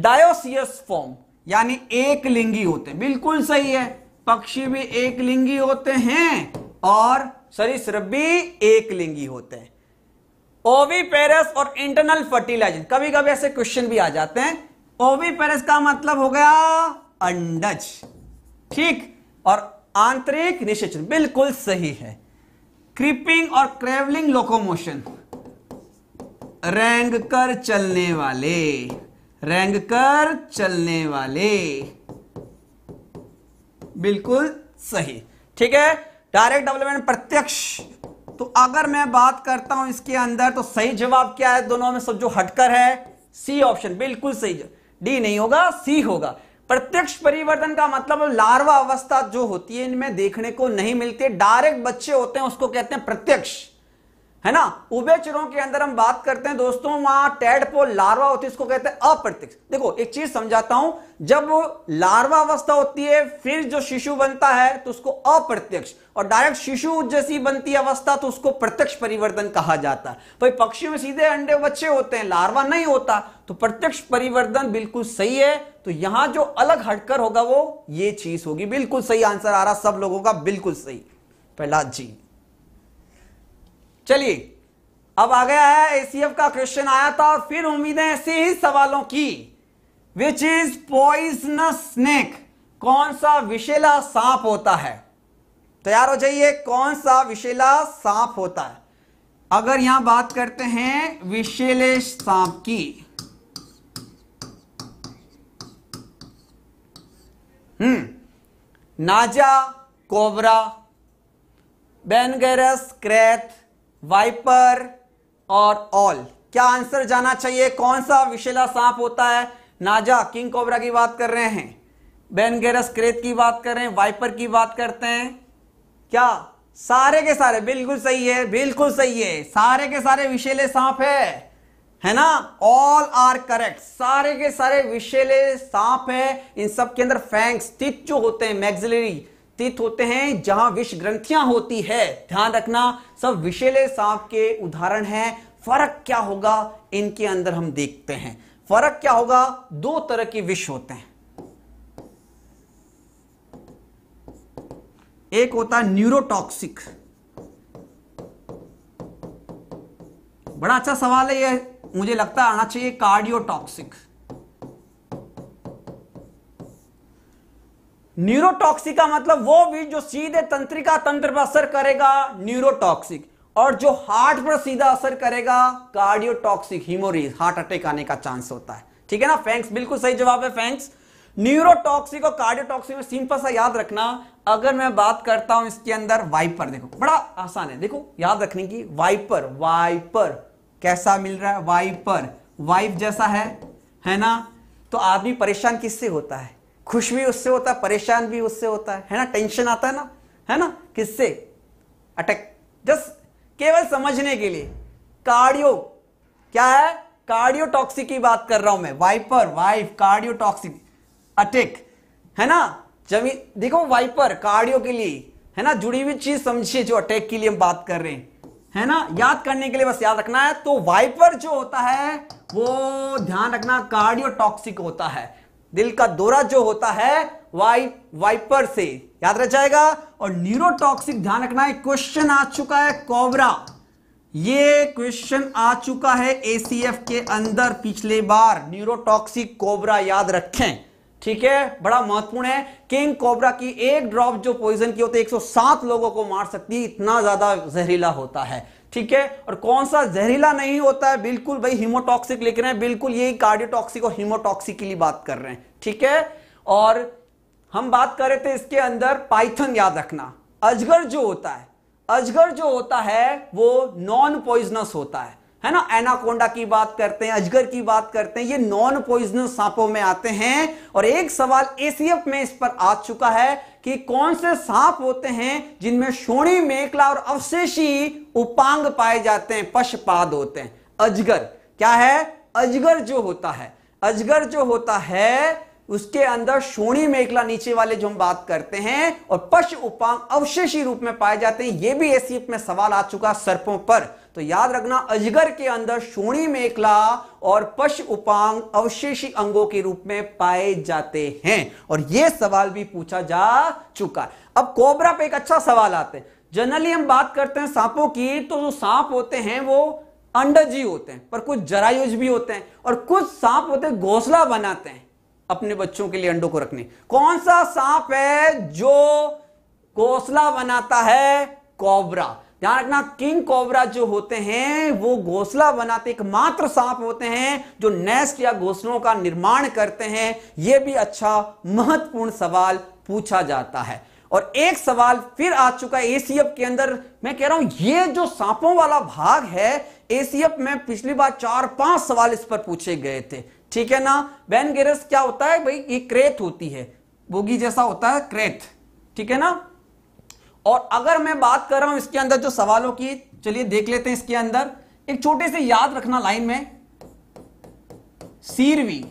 डायोसियस फॉर्म यानी एक लिंगी होते हैं बिल्कुल सही है पक्षी भी एक लिंगी होते हैं और सरीसृप भी एक लिंगी होते हैं ओवीपेरस और इंटरनल फर्टिलाइजर कभी कभी ऐसे क्वेश्चन भी आ जाते हैं ओवीपेरस का मतलब हो गया अंडज ठीक और आंतरिक निषेचन बिल्कुल सही है क्रिपिंग और क्रेवलिंग लोकोमोशन रेंग कर चलने वाले रेंग कर चलने वाले बिल्कुल सही ठीक है डायरेक्ट डेवलपमेंट प्रत्यक्ष तो अगर मैं बात करता हूं इसके अंदर तो सही जवाब क्या है दोनों में सब जो हटकर है सी ऑप्शन बिल्कुल सही डी नहीं होगा सी होगा प्रत्यक्ष परिवर्तन का मतलब लार्वा अवस्था जो होती है इनमें देखने को नहीं मिलती डायरेक्ट बच्चे होते हैं उसको कहते हैं प्रत्यक्ष है ना उभयचरों के अंदर हम बात करते हैं दोस्तों वहां टेडपोल लार्वा होती है इसको कहते हैं अप्रत्यक्ष देखो एक चीज समझाता हूं जब लार्वा अवस्था होती है फिर जो शिशु बनता है तो उसको अप्रत्यक्ष और डायरेक्ट शिशु जैसी बनती अवस्था तो उसको प्रत्यक्ष परिवर्तन कहा जाता है भाई पक्षियों में सीधे अंडे बच्चे होते हैं लार्वा नहीं होता तो प्रत्यक्ष परिवर्तन बिल्कुल सही है तो यहां जो अलग हटकर होगा वो ये चीज होगी बिल्कुल सही आंसर आ रहा सब लोगों का बिल्कुल सही प्रहलाद जी चलिए अब आ गया है एसीएफ का क्वेश्चन आया था और फिर उम्मीदें ऐसे ही सवालों की विच इज पॉइजनस स्नेक कौन सा विशेला सांप होता है तैयार हो जाइए कौन सा विशेला सांप होता है अगर यहां बात करते हैं विशेले सांप की हम्म naja cobra bungarus krait viper और ऑल क्या आंसर जाना चाहिए कौन सा विशेला सांप होता है नाजा किंग कोबरा की बात कर रहे हैं बेनगेरस क्रेत की बात कर रहे हैं वाइपर की बात करते हैं क्या सारे के सारे बिल्कुल सही है बिल्कुल सही है सारे के सारे विशेले सांप है है ना ऑल आर करेक्ट सारे के सारे विशेले सांप है इन सब के अंदर फैंक्स स्टिच जो होते हैं मैग्जिलरी स्थित होते हैं जहां विष ग्रंथियां होती है ध्यान रखना सब विषेले सांप के उदाहरण हैं फर्क क्या होगा इनके अंदर हम देखते हैं फर्क क्या होगा दो तरह के विष होते हैं एक होता है न्यूरोटॉक्सिक बड़ा अच्छा सवाल है ये मुझे लगता है आना चाहिए कार्डियोटॉक्सिक न्यूरोटॉक्सिक का मतलब वो भी जो सीधे तंत्रिका तंत्र पर असर करेगा न्यूरोटॉक्सिक और जो हार्ट पर सीधा असर करेगा कार्डियोटॉक्सिक हिमोरेज हार्ट अटैक आने का चांस होता है ठीक है ना फैंक्स बिल्कुल सही जवाब है फैंक्स न्यूरोटॉक्सिक और कार्डियोटॉक्सिक में सिंपल सा याद रखना अगर मैं बात करता हूं इसके अंदर वाइपर देखो बड़ा आसान है देखो याद रखने की वाइपर वाइपर कैसा मिल रहा है वाइपर वाइप जैसा है है ना तो आदमी परेशान किससे होता है खुश भी उससे होता है परेशान भी उससे होता है है ना टेंशन आता है ना है ना किससे अटैक जस्ट केवल समझने के लिए कार्डियो क्या है कार्डियोटॉक्सिक की बात कर रहा हूं मैं वाइपर वाइफ कार्डियोटॉक्सिक अटैक है ना जमी देखो वाइपर कार्डियो के लिए है ना जुड़ी हुई चीज समझिए जो अटैक के लिए हम बात कर रहे हैं है ना याद करने के लिए बस याद रखना है तो वाइपर जो होता है वो ध्यान रखना कार्डियोटॉक्सिक होता है दिल का दौरा जो होता है वाई वाइपर से याद रह जाएगा और न्यूरोटॉक्सिक ध्यान रखना है क्वेश्चन आ चुका है कोबरा ये क्वेश्चन आ चुका है एसीएफ के अंदर पिछले बार न्यूरोटॉक्सिक कोबरा याद रखें ठीक है बड़ा महत्वपूर्ण है किंग कोबरा की एक ड्रॉप जो पॉइजन की होती है 107 लोगों को मार सकती है इतना ज्यादा जहरीला होता है ठीक है और कौन सा जहरीला नहीं होता है बिल्कुल भाई हिमोटॉक्सिक लिख रहे हैं बिल्कुल यही कार्डियोटॉक्सिक और हिमोटॉक्सिक के लिए बात कर रहे हैं ठीक है और हम बात कर रहे थे इसके अंदर पाइथन याद रखना अजगर जो होता है अजगर जो होता है वो नॉन पॉइजनस होता है है ना एनाकोंडा की बात करते हैं अजगर की बात करते हैं ये नॉन पॉइजनस सांपों में आते हैं और एक सवाल एसीएफ में इस पर आ चुका है कि कौन से सांप होते हैं जिनमें शोणी मेकला और अवशेषी उपांग पाए जाते हैं पशपाद होते हैं अजगर क्या है अजगर जो होता है अजगर जो होता है उसके अंदर शोणी मेखला नीचे वाले जो हम बात करते हैं और पश उपांग अवशेषी रूप में पाए जाते हैं यह भी एसीएफ में सवाल आ चुका सर्पों पर तो याद रखना अजगर के अंदर शोणी मेखला और पश उपांग अवशेषी अंगों के रूप में पाए जाते हैं और यह सवाल भी पूछा जा चुका है अब कोबरा पे एक अच्छा सवाल आते हैं जनरली हम बात करते हैं सांपों की तो जो सांप होते हैं वो अंडजी होते हैं पर कुछ जरायुज भी होते हैं और कुछ सांप होते हैं घोसला बनाते हैं अपने बच्चों के लिए अंडों को रखने कौन सा सांप है जो घोसला बनाता है कोबरा ध्यान रखना किंग कोबरा जो होते हैं वो घोसला बनाते एकमात्र सांप होते हैं जो नेस्ट या घोसलों का निर्माण करते हैं ये भी अच्छा महत्वपूर्ण सवाल पूछा जाता है और एक सवाल फिर आ चुका है एसीएफ के अंदर मैं कह रहा हूं ये जो सांपों वाला भाग है एसीएफ में पिछली बार चार पांच सवाल इस पर पूछे गए थे ठीक है ना बैन गेरस क्या होता है भाई ये क्रेत होती है बोगी जैसा होता है क्रेत ठीक है ना और अगर मैं बात कर रहा हूं इसके अंदर जो सवालों की चलिए देख लेते हैं इसके अंदर एक छोटे से याद रखना लाइन में सीरवी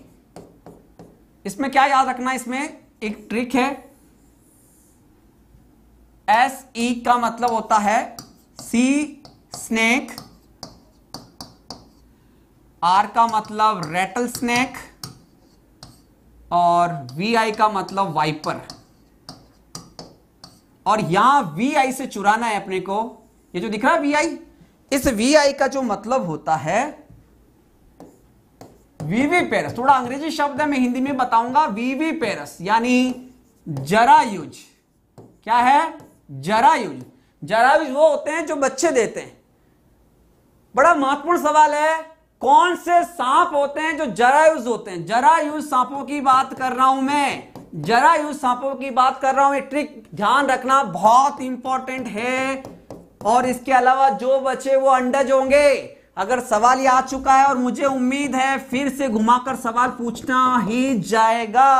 इसमें क्या याद रखना इसमें एक ट्रिक है एस ई का मतलब होता है सी स्नेक आर का मतलब रेटल स्नेक और वी आई का मतलब वाइपर और यहां वी से चुराना है अपने को ये जो दिख रहा है वी इस वी का जो मतलब होता है वीवी पेरस थोड़ा अंग्रेजी शब्द है मैं हिंदी में बताऊंगा वीवी पेरस यानी जरायुज क्या है जरायुज जरायुज वो होते हैं जो बच्चे देते हैं बड़ा महत्वपूर्ण सवाल है कौन से सांप होते हैं जो जरायुज होते हैं जरायुज सांपों की बात कर रहा हूं मैं जरायु सांपों की बात कर रहा हूं ये ट्रिक ध्यान रखना बहुत इंपॉर्टेंट है और इसके अलावा जो बचे वो अंडज होंगे अगर सवाल ये आ चुका है और मुझे उम्मीद है फिर से घुमाकर सवाल पूछना ही जाएगा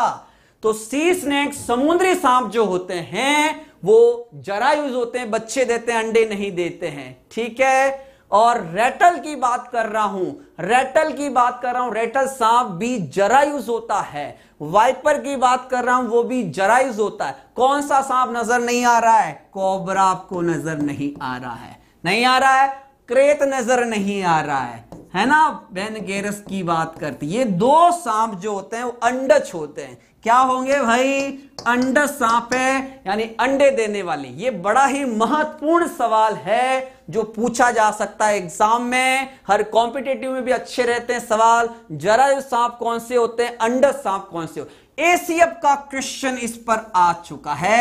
तो सी स्नेक समुद्री सांप जो होते हैं वो जरायुज होते हैं बच्चे देते हैं अंडे नहीं देते हैं ठीक है और रेटल की बात कर रहा हूं रेटल की बात कर रहा हूं रेटल सांप भी जरा यूज होता है वाइपर की बात कर रहा हूं वो भी जरा यूज होता है कौन सा सांप नजर नहीं आ रहा है कोबरा आपको नजर नहीं आ रहा है नहीं आ रहा है क्रेत नजर नहीं आ रहा है है ना बेनगेरस की बात करती ये दो सांप जो होते हैं वो अंडच होते हैं क्या होंगे भाई अंड सांप है यानी अंडे देने वाले ये बड़ा ही महत्वपूर्ण सवाल है जो पूछा जा सकता है एग्जाम में हर कॉम्पिटेटिव में भी अच्छे रहते हैं सवाल जरा सांप कौन से होते हैं अंडर सांप कौन से हो एसीएफ का क्वेश्चन इस पर आ चुका है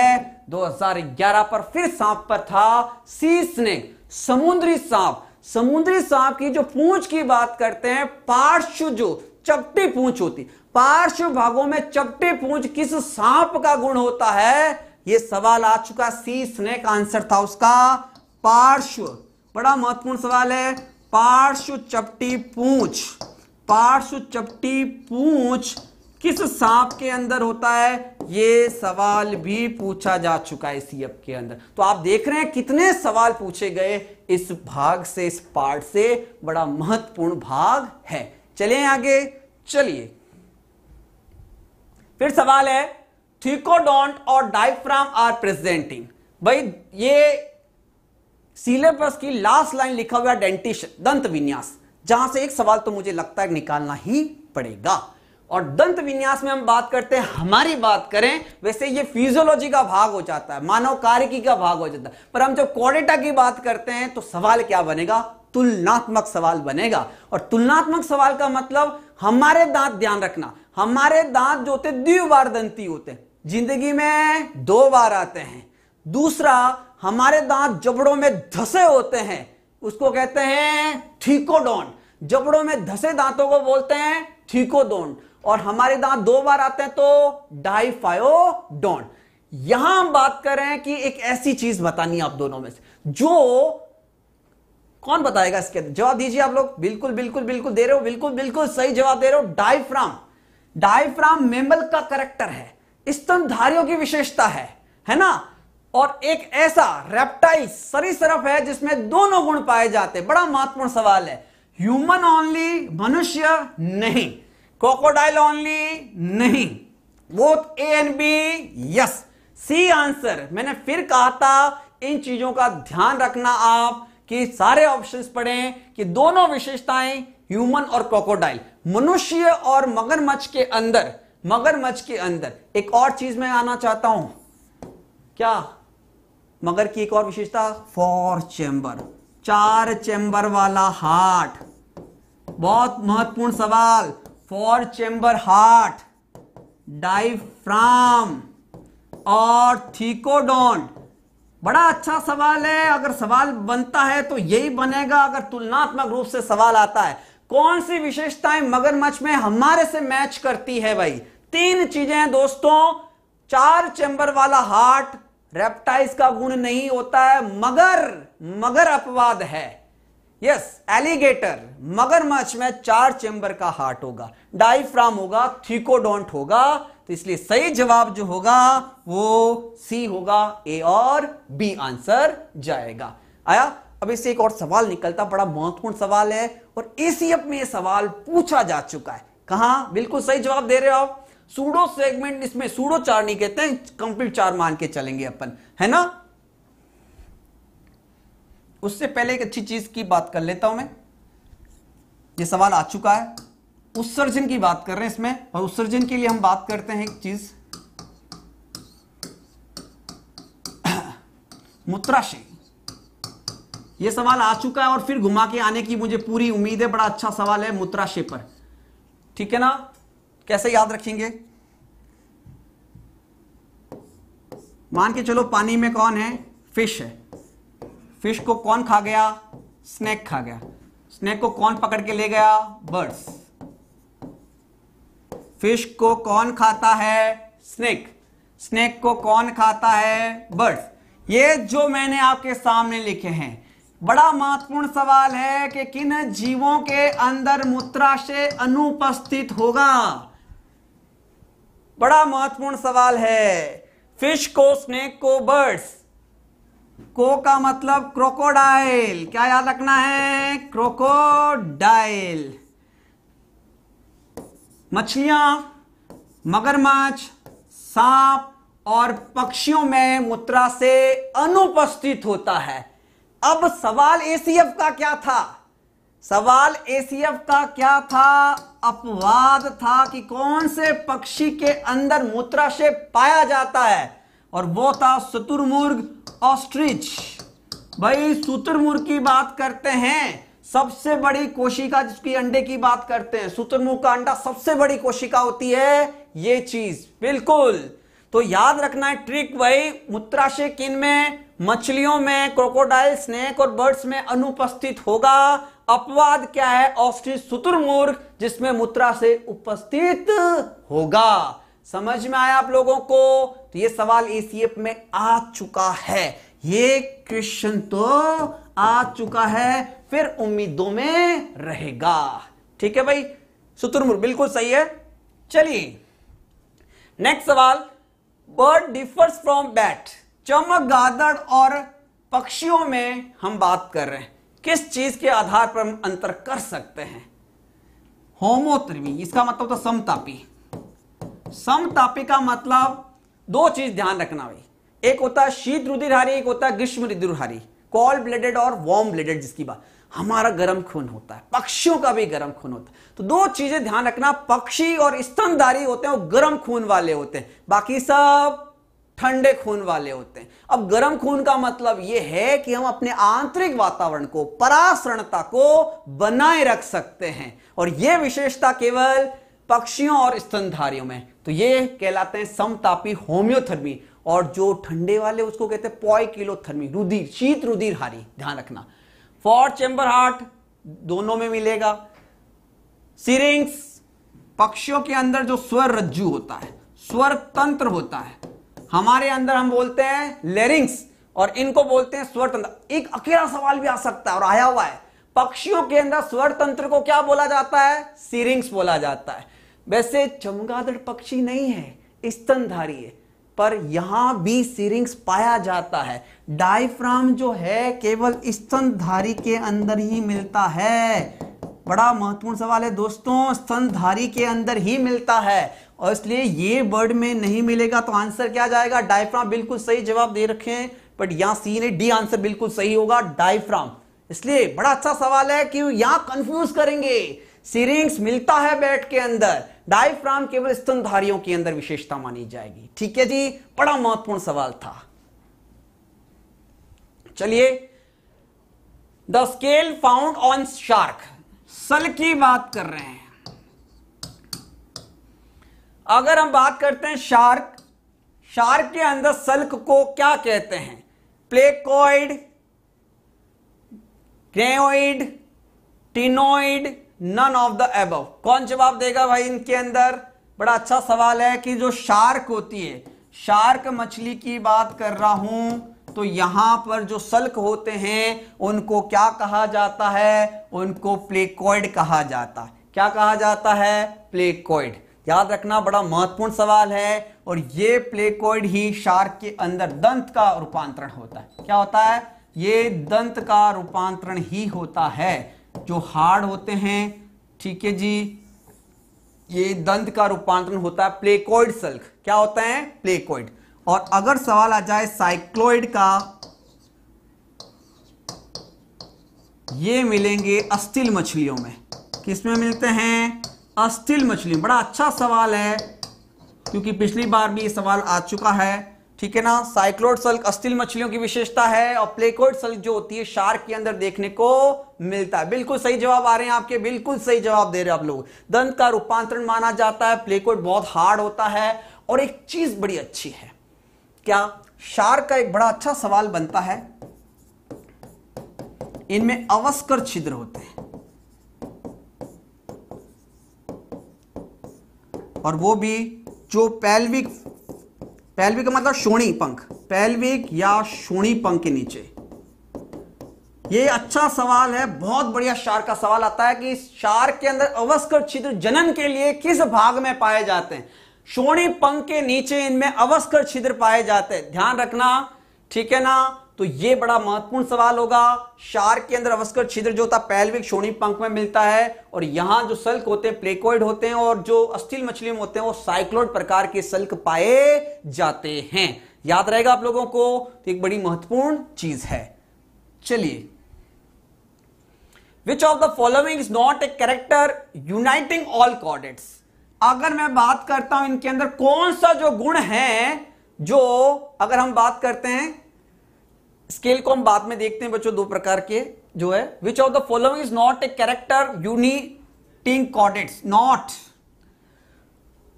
2011 पर फिर सांप पर था सी स्नेक समुद्री सांप समुद्री सांप की जो पूंछ की बात करते हैं पार्श्व जो चपटी पूंछ होती पार्श्व भागों में चपटी पूंछ किस सांप का गुण होता है यह सवाल आ चुका सी स्नेक आंसर था उसका पार्श्व बड़ा महत्वपूर्ण सवाल है पार्श्व चपटी पूछ पार्श्व चपटी पूछ किस सांप के अंदर होता है ये सवाल भी पूछा जा चुका है इसी के अंदर तो आप देख रहे हैं कितने सवाल पूछे गए इस भाग से इस पार्ट से बड़ा महत्वपूर्ण भाग है चलिए आगे चलिए फिर सवाल है थीकोडोंट और डायफ्राम आर प्रेजेंटिंग भाई ये सिलेबस की लास्ट लाइन लिखा हुआ डेंटिस्ट दंत विन्यास जहां से एक सवाल तो मुझे लगता है निकालना ही पड़ेगा और दंत विन्यास में हम बात करते हैं हमारी बात करें वैसे ये फिजियोलॉजी का भाग हो जाता है मानव कार्यकी का भाग हो जाता है पर हम जब कोडेटा की बात करते हैं तो सवाल क्या बनेगा तुलनात्मक सवाल बनेगा और तुलनात्मक सवाल का मतलब हमारे दांत ध्यान रखना हमारे दांत जो होते द्विवार दंती होते जिंदगी में दो बार आते हैं दूसरा हमारे दांत जबड़ों में धसे होते हैं उसको कहते हैं थीकोडोन जबड़ों में धसे दांतों को बोलते हैं थीकोडोन और हमारे दांत दो बार आते हैं तो डाइफायोडोन यहां हम बात कर रहे हैं कि एक ऐसी चीज बतानी है आप दोनों में से जो कौन बताएगा इसके जवाब दीजिए आप लोग बिल्कुल बिल्कुल बिल्कुल दे रहे हो बिल्कुल बिल्कुल सही जवाब दे रहे हो डाइफ्राम डाइफ्राम मेमल का करेक्टर है स्तनधारियों की विशेषता है है ना और एक ऐसा रेप्टाइल सरीसरप है जिसमें दोनों गुण पाए जाते हैं बड़ा महत्वपूर्ण सवाल है ह्यूमन ओनली मनुष्य नहीं कोकोडाइल ओनली नहीं वो A and B yes C answer मैंने फिर कहा था इन चीजों का ध्यान रखना आप कि सारे ऑप्शंस पढ़ें कि दोनों विशेषताएं ह्यूमन और कोकोडाइल मनुष्य और मगरमच्छ के अंदर मगरमच्छ के अंदर एक और चीज मैं आना चाहता हूं क्या मगर की एक और विशेषता फोर चैम्बर चार चैम्बर वाला हार्ट बहुत महत्वपूर्ण सवाल फोर चैम्बर हार्ट डाइफ्राम और थीकोडोंट बड़ा अच्छा सवाल है अगर सवाल बनता है तो यही बनेगा अगर तुलनात्मक रूप से सवाल आता है कौन सी विशेषताएं मगरमच्छ में हमारे से मैच करती है भाई तीन चीजें हैं दोस्तों चार चैम्बर वाला हार्ट रेप्टाइज का गुण नहीं होता है मगर मगर अपवाद है यस एलिगेटर मगरमच्छ में चार चेंबर का हार्ट होगा डाइफ्राम होगा थीकोडोंट होगा तो इसलिए सही जवाब जो होगा वो सी होगा ए और बी आंसर जाएगा आया अब इससे एक और सवाल निकलता बड़ा महत्वपूर्ण सवाल है और एसीएफ में यह सवाल पूछा जा चुका है कहा बिल्कुल सही जवाब दे रहे हो आप सूडो सेगमेंट इसमें सूडो चार नहीं कहते हैं कंप्लीट चार मान के चलेंगे अपन है ना उससे पहले एक अच्छी चीज की बात कर लेता हूं मैं ये सवाल आ चुका है उत्सर्जन की बात कर रहे हैं इसमें और उत्सर्जन के लिए हम बात करते हैं एक चीज मूत्राशय ये सवाल आ चुका है और फिर घुमा के आने की मुझे पूरी उम्मीद है बड़ा अच्छा सवाल है मूत्राशय पर ठीक है ना कैसे याद रखेंगे मान के चलो पानी में कौन है फिश है फिश को कौन खा गया स्नैक खा गया स्नैक को कौन पकड़ के ले गया बर्ड्स फिश को कौन खाता है स्नैक स्नैक को कौन खाता है बर्ड्स ये जो मैंने आपके सामने लिखे हैं बड़ा महत्वपूर्ण सवाल है कि किन जीवों के अंदर मूत्राशय अनुपस्थित होगा बड़ा महत्वपूर्ण सवाल है फिश को स्नेक को बर्ड्स को का मतलब क्रोकोडाइल क्या याद रखना है क्रोकोडाइल मछलियां मगरमच्छ सांप और पक्षियों में मुत्रा से अनुपस्थित होता है अब सवाल एसीएफ का क्या था सवाल एसीएफ का क्या था अपवाद था कि कौन से पक्षी के अंदर मूत्राशय पाया जाता है और वो था शुतुरमुर्ग ऑस्ट्रिच भाई सूत्रमुर्ग की बात करते हैं सबसे बड़ी कोशिका जिसकी अंडे की बात करते हैं सूत्रमुर्ग का अंडा सबसे बड़ी कोशिका होती है ये चीज बिल्कुल तो याद रखना है ट्रिक भाई मूत्राशय किन में मछलियों में क्रोकोडाइल स्नेक और बर्ड्स में अनुपस्थित होगा अपवाद क्या है ऑस्ट्रिच शुतुरमुर्ग जिसमें से उपस्थित होगा समझ में आया आप लोगों को तो ये सवाल एसीएफ में आ चुका है ये क्वेश्चन तो आ चुका है फिर उम्मीदों में रहेगा ठीक है भाई सुतुरमुर बिल्कुल सही है चलिए नेक्स्ट सवाल बर्ड डिफर्स फ्रॉम बैट चमक गादड़ और पक्षियों में हम बात कर रहे हैं किस चीज के आधार पर हम अंतर कर सकते हैं होमोत्रिवी इसका मतलब तो समतापी समतापी का मतलब दो चीज ध्यान रखना भाई एक होता है शीत रुधिरहारी एक होता है ग्रीष्म रुधिरहारी कॉल ब्लडेड और वॉर्म ब्लडेड जिसकी बात हमारा गर्म खून होता है पक्षियों का भी गर्म खून होता है तो दो चीजें ध्यान रखना पक्षी और स्तनधारी होते हैं वो गर्म खून वाले होते हैं बाकी सब ठंडे खून वाले होते हैं अब गर्म खून का मतलब यह है कि हम अपने आंतरिक वातावरण को परासरणता को बनाए रख सकते हैं और यह विशेषता केवल पक्षियों और स्तनधारियों में तो ये कहलाते हैं समतापी होम्योथर्मी और जो ठंडे वाले उसको कहते हैं किलोथर्मी रुधिर शीत रुधिर हारी ध्यान रखना फॉर चेंबर हार्ट दोनों में मिलेगा सिरिंग्स पक्षियों के अंदर जो स्वर रज्जु होता है स्वर तंत्र होता है हमारे अंदर हम बोलते हैं लेरिंग्स और इनको बोलते हैं स्वर तंत्र एक अकेला सवाल भी आ सकता है और आया हुआ है पक्षियों के अंदर स्वर तंत्र को क्या बोला जाता है सीरिंग्स बोला जाता है वैसे चमगादड़ पक्षी नहीं है स्तनधारी है पर यहां भी सीरिंग्स पाया जाता है डायफ्राम जो है केवल स्तनधारी के अंदर ही मिलता है बड़ा महत्वपूर्ण सवाल है दोस्तों स्तनधारी के अंदर ही मिलता है और इसलिए ये वर्ड में नहीं मिलेगा तो आंसर क्या जाएगा डायफ्राम बिल्कुल सही जवाब दे रखे हैं बट यहां सी ने डी आंसर बिल्कुल सही होगा डायफ्राम इसलिए बड़ा अच्छा सवाल है कि यहां कंफ्यूज करेंगे सीरिंग्स मिलता है बैट के अंदर डायफ्राम केवल स्तनधारियों के अंदर विशेषता मानी जाएगी ठीक है जी बड़ा महत्वपूर्ण सवाल था चलिए the scale found on shark सल की बात कर रहे हैं अगर हम बात करते हैं शार्क शार्क के अंदर सल्क को क्या कहते हैं placoid cycloid ctenoid none of the above कौन जवाब देगा भाई इनके अंदर बड़ा अच्छा सवाल है कि जो शार्क होती है शार्क मछली की बात कर रहा हूं तो यहां पर जो सल्क होते हैं उनको क्या कहा जाता है उनको प्लेकोइड कहा जाता है क्या कहा जाता है प्लेकोइड याद रखना बड़ा महत्वपूर्ण सवाल है और ये प्लेकोइड ही शार्क के अंदर दंत का रूपांतरण होता है क्या होता है ये दंत का रूपांतरण ही होता है जो हार्ड होते हैं ठीक है जी ये दंत का रूपांतरण होता है प्लेकोइड सल्क क्या होता है प्लेकोइड और अगर सवाल आ जाए साइक्लोइड का ये मिलेंगे अस्थिल मछलियों में किसमें मिलते हैं अस्थिल मछली बड़ा अच्छा सवाल है क्योंकि पिछली बार भी सवाल आ चुका है ठीक है ना साइक्लोड सल्क अस्थिल मछलियों की विशेषता है और प्लेकोड सल्क जो होती है शार्क के अंदर देखने को मिलता है बिल्कुल सही जवाब आ रहे हैं आपके बिल्कुल सही जवाब दे रहे हैं आप लोग दंत का रूपांतरण माना जाता है प्लेकोड बहुत हार्ड होता है और एक चीज बड़ी अच्छी है क्या शार्क का एक बड़ा अच्छा सवाल बनता है इनमें अवस्कर छिद्र होते हैं और वो भी जो पैल्विक पैल्विक का मतलब शोणी पंख पैल्विक या शोणी पंख के नीचे ये अच्छा सवाल है बहुत बढ़िया शार का सवाल आता है कि शार के अंदर अवस्कर छिद्र जनन के लिए किस भाग में पाए जाते हैं शोणी पंख के नीचे इनमें अवस्कर छिद्र पाए जाते हैं ध्यान रखना ठीक है ना तो ये बड़ा महत्वपूर्ण सवाल होगा शार्क के अंदर अवस्कर छिद्र जो होता है पैल्विक शोणी पंख में मिलता है और यहां जो सल्क होते हैं प्लेकोइड होते हैं और जो अस्थिल मछली में होते हैं वो साइक्लोड प्रकार के सल्क पाए जाते हैं याद रहेगा आप लोगों को तो एक बड़ी महत्वपूर्ण चीज है चलिए which of the following is not a character uniting all chordates अगर मैं बात करता हूं इनके अंदर कौन सा जो गुण है जो अगर हम बात करते हैं स्केल को हम बाद में देखते हैं बच्चों दो प्रकार के जो है which of the following is not a character uniting chordate not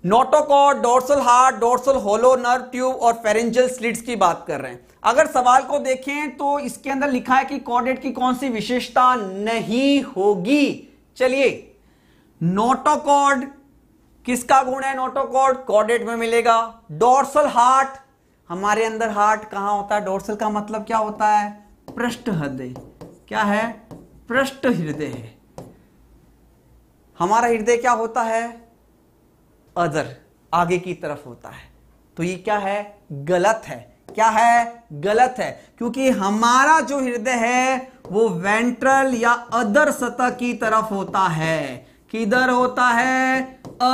notochord dorsal heart dorsal hollow nerve tube और फेरेंजल स्लिट्स की बात कर रहे हैं अगर सवाल को देखें तो इसके अंदर लिखा है कि कॉर्डेट की कौन सी विशेषता नहीं होगी चलिए नोटोकॉर्ड किसका गुण है नोटोकॉर्ड कॉर्डेट में मिलेगा डोर्सल हार्ट हमारे अंदर हार्ट कहाँ होता है डोरसल का मतलब क्या होता है पृष्ठ हृदय क्या है पृष्ठ हृदय है हमारा हृदय क्या होता है अदर आगे की तरफ होता है तो ये क्या है गलत है क्या है गलत है क्योंकि हमारा जो हृदय है वो वेंट्रल या अदर सतह की तरफ होता है किधर होता है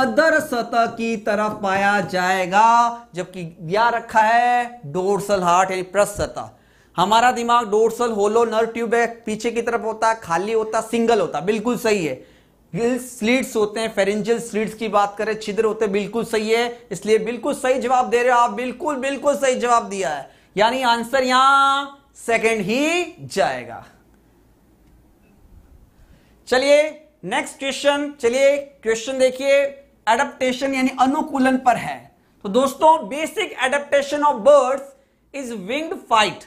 अदर सतह की तरफ पाया जाएगा जबकि या रखा है डोर्सल हार्ट यानी प्रस सतह हमारा दिमाग डोर्सल होलो नर्व ट्यूब है पीछे की तरफ होता है खाली होता सिंगल होता बिल्कुल सही है स्लिट्स होते हैं फेरेंजियल स्लीट्स की बात करें छिद्र होते हैं बिल्कुल सही है इसलिए बिल्कुल सही जवाब दे रहे हो आप बिल्कुल बिल्कुल सही जवाब दिया है यानी आंसर यहां सेकंड ही जाएगा चलिए नेक्स्ट क्वेश्चन चलिए क्वेश्चन देखिए एडप्टेशन यानी अनुकूलन पर है तो दोस्तों basic adaptation of birds is winged flight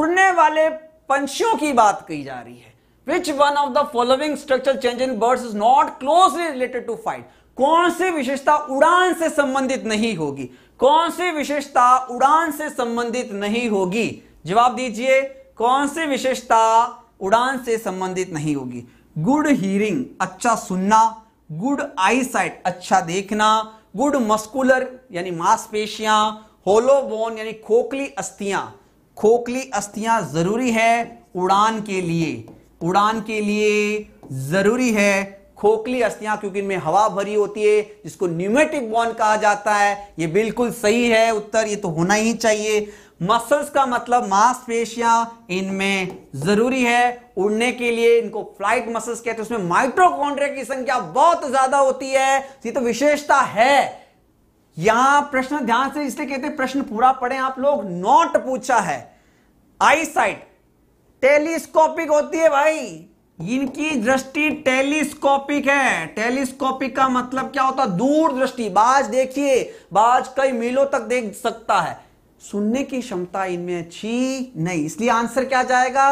उड़ने वाले पंछियों की बात कही जा रही है which one of the following structure change in birds is not closely related to flight कौन सी विशेषता उड़ान से संबंधित नहीं होगी कौन सी विशेषता उड़ान से संबंधित नहीं होगी जवाब दीजिए कौन सी विशेषता उड़ान से संबंधित नहीं होगी गुड हीरिंग अच्छा सुनना गुड आई साइट अच्छा देखना गुड मस्कुलर यानी मांसपेशियां होलो बोन यानी खोखली अस्थियां खोखली अस्थियां जरूरी है उड़ान के लिए उड़ान के लिए जरूरी है खोखली अस्थियां क्योंकि इनमें हवा भरी होती है जिसको न्यूमेटिक बोन कहा जाता है ये बिल्कुल सही है उत्तर ये तो होना ही चाहिए मसल्स का मतलब मांसपेशियां इनमें जरूरी है उड़ने के लिए इनको फ्लाइट मसल्स कहते हैं उसमें माइट्रोकॉन्ड्रिया की संख्या बहुत ज्यादा होती है ये तो विशेषता है यहां प्रश्न ध्यान से इसलिए कहते हैं प्रश्न पूरा पढ़े आप लोग नॉट पूछा है आई साइट टेलीस्कोपिक होती है भाई इनकी दृष्टि टेलीस्कोपिक है टेलीस्कोपिक का मतलब क्या होता है दूर दृष्टि बाज देखिए बाज कई मीलों तक देख सकता है सुनने की क्षमता इनमें अच्छी नहीं इसलिए आंसर क्या जाएगा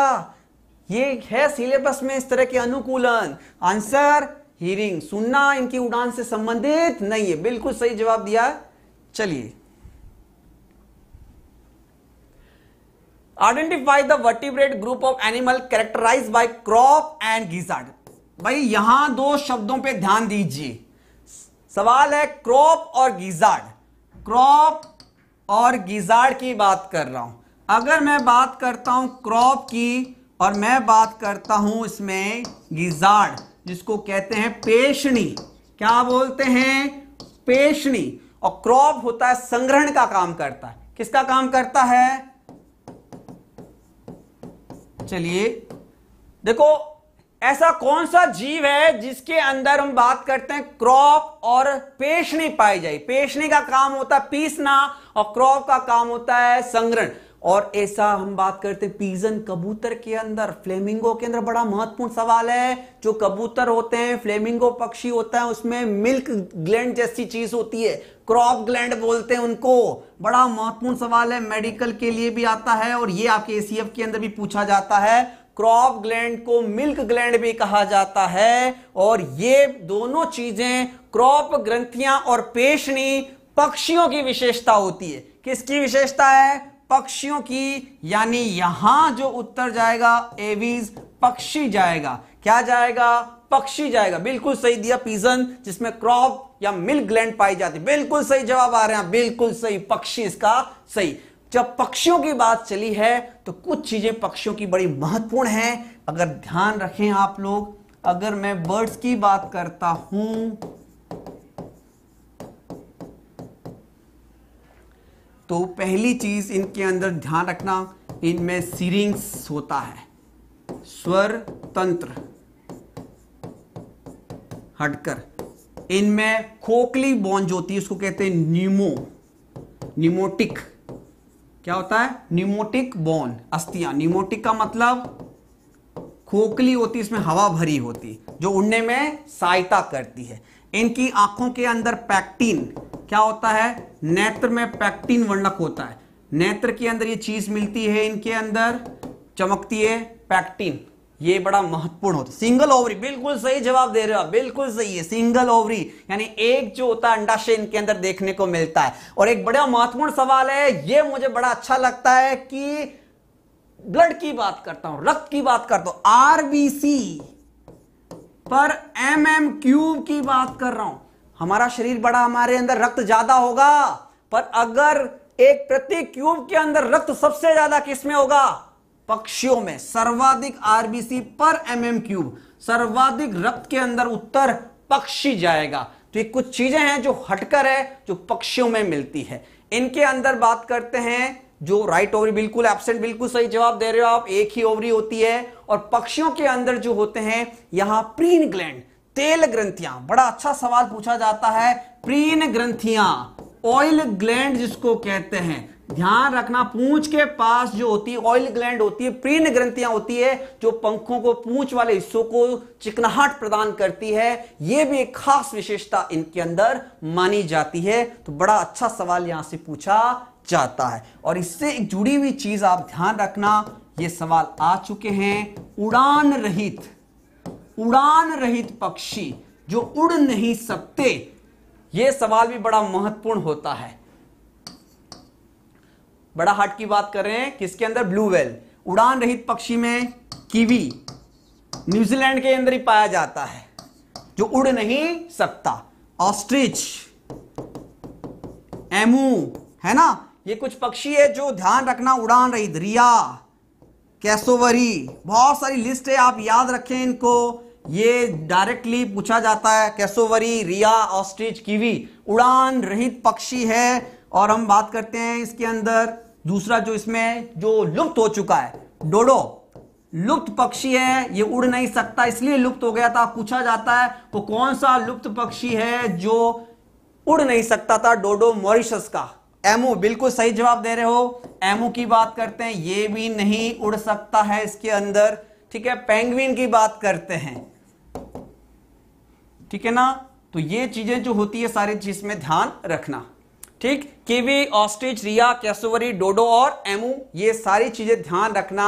ये है सिलेबस में इस तरह के अनुकूलन आंसर हियरिंग सुनना इनकी उड़ान से संबंधित नहीं है बिल्कुल सही जवाब दिया चलिए identify the vertebrate group of animal characterize by crop and gizzard भाई यहां दो शब्दों पे ध्यान दीजिए सवाल है क्रॉप और गिजार्ड क्रॉप और गिजाड़ की बात कर रहा हूं अगर मैं बात करता हूं क्रॉप की और मैं बात करता हूं इसमें गिजाड़ जिसको कहते हैं पेशनी क्या बोलते हैं पेशनी और क्रॉप होता है संग्रहण का काम करता है किसका काम करता है चलिए देखो ऐसा कौन सा जीव है जिसके अंदर हम बात करते हैं क्रॉप और पेशनी पाई जाए पेशनी का काम होता है पीसना और क्रॉप का काम होता है संग्रहण और ऐसा हम बात करते हैं पीजन कबूतर के अंदर फ्लेमिंगो के अंदर बड़ा महत्वपूर्ण सवाल है जो कबूतर होते हैं फ्लेमिंगो पक्षी होता है उसमें मिल्क ग्लैंड जैसी चीज होती है क्रॉप ग्लैंड बोलते हैं उनको बड़ा महत्वपूर्ण सवाल है मेडिकल के लिए भी आता है और ये आपके एसीएफ के अंदर भी पूछा जाता है क्रॉप ग्लैंड को मिल्क ग्लैंड भी कहा जाता है और ये दोनों चीजें क्रॉप ग्रंथियां और पेशनी पक्षियों की विशेषता होती है किसकी विशेषता है पक्षियों की यानी यहां जो उत्तर जाएगा एवीज पक्षी जाएगा क्या जाएगा पक्षी जाएगा बिल्कुल सही दिया पीजन जिसमें क्रॉप या मिल्क ग्लैंड पाई जाती बिल्कुल सही जवाब आ रहे हैं बिल्कुल सही पक्षी इसका सही जब पक्षियों की बात चली है तो कुछ चीज़ें पक्षियों की बड़ी महत्वपूर्ण हैं अगर ध्यान रखें आप लोग अगर मैं बर्ड्स की बात करता हूं तो पहली चीज इनके अंदर ध्यान रखना इनमें सीरिंग्स होता है स्वर तंत्र हटकर इनमें खोखली बॉन्ज होती है उसको कहते हैं न्यूमो न्यूमोटिक क्या होता है न्यूमोटिक बोन अस्थिया न्यूमोटिक का मतलब खोखली होती इसमें हवा भरी होती जो उड़ने में सहायता करती है इनकी आंखों के अंदर पैक्टीन क्या होता है नेत्र में पैक्टीन वर्णक होता है नेत्र के अंदर ये चीज मिलती है इनके अंदर चमकती है पैक्टीन ये बड़ा महत्वपूर्ण होता है सिंगल ओवरी बिल्कुल सही जवाब दे रहे हो बिल्कुल सही है सिंगल ओवरी यानी एक जो होता है अंडाशय इनके अंदर देखने को मिलता है और एक बड़ा महत्वपूर्ण सवाल है ये मुझे बड़ा अच्छा लगता है कि ब्लड की बात करता हूं रक्त की बात करता हूं आरबीसी पर एम एम क्यूब की बात कर रहा हूं हमारा शरीर बड़ा हमारे अंदर रक्त ज्यादा होगा पर अगर एक प्रति क्यूब के अंदर रक्त सबसे ज्यादा किसमें होगा पक्षियों में सर्वाधिक आरबीसी पर एमएम क्यूब सर्वाधिक रक्त के अंदर उत्तर पक्षी जाएगा तो ये कुछ चीजें हैं जो हटकर है जो पक्षियों में मिलती है इनके अंदर बात करते हैं जो राइट ओवरी बिल्कुल एब्सेंट बिल्कुल सही जवाब दे रहे हो आप एक ही ओवरी होती है और पक्षियों के अंदर जो होते हैं यहां प्रीन ग्लैंड तेल ग्रंथियां बड़ा अच्छा सवाल पूछा जाता है प्रीन ग्रंथियां ऑयल ग्लैंड जिसको कहते हैं ध्यान रखना पूंछ के पास जो होती है ऑयल ग्लैंड होती है प्रीण ग्रंथियां होती है जो पंखों को पूंछ वाले हिस्सों को चिकनाहट प्रदान करती है यह भी एक खास विशेषता इनके अंदर मानी जाती है तो बड़ा अच्छा सवाल यहां से पूछा जाता है और इससे एक जुड़ी हुई चीज आप ध्यान रखना ये सवाल आ चुके हैं उड़ान रहित उड़ान रहित पक्षी जो उड़ नहीं सकते ये सवाल भी बड़ा महत्वपूर्ण होता है बड़ा हार्ट की बात कर रहे हैं किसके अंदर ब्लू वेल उड़ान रहित पक्षी में कीवी न्यूजीलैंड के अंदर ही पाया जाता है जो उड़ नहीं सकता ऑस्ट्रिच एमू है ना ये कुछ पक्षी है जो ध्यान रखना उड़ान रहित रिया कैसोवरी बहुत सारी लिस्ट है आप याद रखें इनको ये डायरेक्टली पूछा जाता है कैसोवरी रिया ऑस्ट्रिच कीवी उड़ान रहित पक्षी है और हम बात करते हैं इसके अंदर दूसरा जो इसमें जो लुप्त हो चुका है डोडो लुप्त पक्षी है ये उड़ नहीं सकता इसलिए लुप्त हो गया था पूछा जाता है वो कौन सा लुप्त पक्षी है जो उड़ नहीं सकता था डोडो मॉरिशस का एमू बिल्कुल सही जवाब दे रहे हो एमू की बात करते हैं ये भी नहीं उड़ सकता है इसके अंदर ठीक है पेंगुइन की बात करते हैं ठीक है ना तो ये चीजें जो होती है सारी चीज में ध्यान रखना ठीक kiwi ostrich rhea cassowary dodo और एमू ये सारी चीजें ध्यान रखना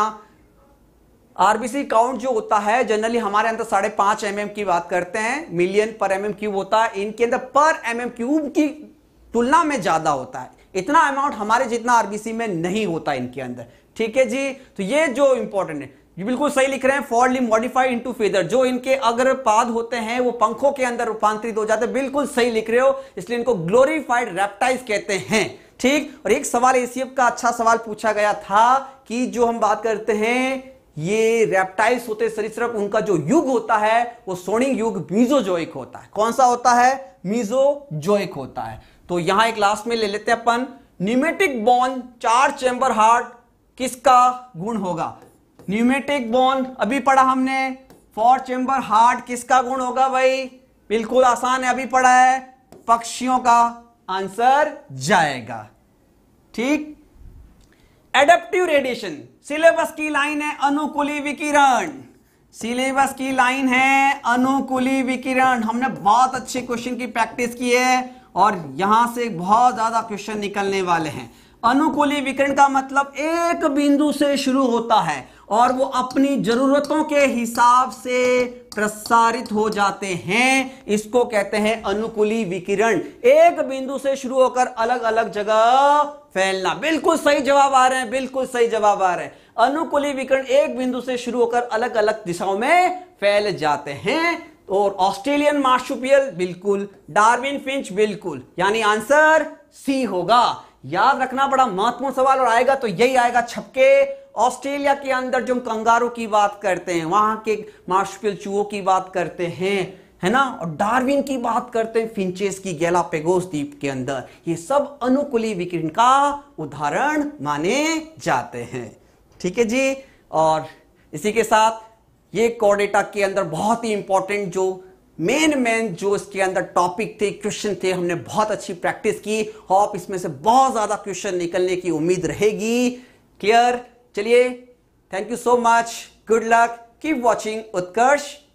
आरबीसी काउंट जो होता है जनरली हमारे अंदर साढ़े पांच एम की बात करते हैं मिलियन पर एम क्यूब होता है इनके अंदर पर एम क्यूब की तुलना में ज्यादा होता है इतना अमाउंट हमारे जितना आरबीसी में नहीं होता इनके अंदर ठीक है जी तो ये जो इंपॉर्टेंट है ये बिल्कुल सही लिख रहे हैं फॉरली मॉडिफाइड इनटू फेदर जो इनके अग्रपाद होते हैं वो पंखों के अंदर रूपांतरित हो जाते हैं बिल्कुल सही लिख रहे हो इसलिए इनको ग्लोरीफाइड रेप्टाइज कहते हैं ठीक और एक सवाल एसीएफ का अच्छा सवाल पूछा गया था कि जो हम बात करते हैं ये रेप्टाइज होते सरीसृप उनका जो युग होता है वो सोनी युग मीजोजोइक होता है कौन सा होता है मीजोजोइक होता है तो यहां एक लास्ट में ले लेते हैं अपन निमेटिक बॉन चार चेंबर हार्ट किसका गुण होगा न्यूमेटिक बोन अभी पढ़ा हमने फोर चेम्बर हार्ट किसका गुण होगा भाई बिल्कुल आसान है अभी पढ़ा है पक्षियों का आंसर जाएगा ठीक एडेप्टिव रेडिएशन सिलेबस की लाइन है अनुकूली विकिरण सिलेबस की लाइन है अनुकूली विकिरण हमने बहुत अच्छे क्वेश्चन की प्रैक्टिस की है और यहां से बहुत ज्यादा क्वेश्चन निकलने वाले हैं अनुकूली विकिरण का मतलब एक बिंदु से शुरू होता है और वो अपनी जरूरतों के हिसाब से प्रसारित हो जाते हैं इसको कहते हैं अनुकूली विकिरण एक बिंदु से शुरू होकर अलग अलग जगह फैलना बिल्कुल सही जवाब आ रहे हैं बिल्कुल सही जवाब आ रहे हैं अनुकूली विकिरण एक बिंदु से शुरू होकर अलग अलग दिशाओं में फैल जाते हैं और ऑस्ट्रेलियन मार्शुपियल बिल्कुल डार्विन फिंच बिल्कुल यानी आंसर सी होगा याद रखना बड़ा महत्वपूर्ण सवाल और आएगा तो यही आएगा छपके ऑस्ट्रेलिया के अंदर जो हम कंगारू की बात करते हैं वहां के मार्शपिल चूहों की बात करते हैं है ना और डार्विन की बात करते हैं फिंचेस की पेगोस द्वीप के अंदर ये सब अनुकूली विकिरण का उदाहरण माने जाते हैं ठीक है जी और इसी के साथ ये कोडेटा के अंदर बहुत ही इंपॉर्टेंट जो मेन मेन जो इसके अंदर टॉपिक थे क्वेश्चन थे हमने बहुत अच्छी प्रैक्टिस की हॉप इसमें से बहुत ज़्यादा क्वेश्चन निकलने की उम्मीद रहेगी क्लियर चलिए thank you so much good luck keep watching Utkarsh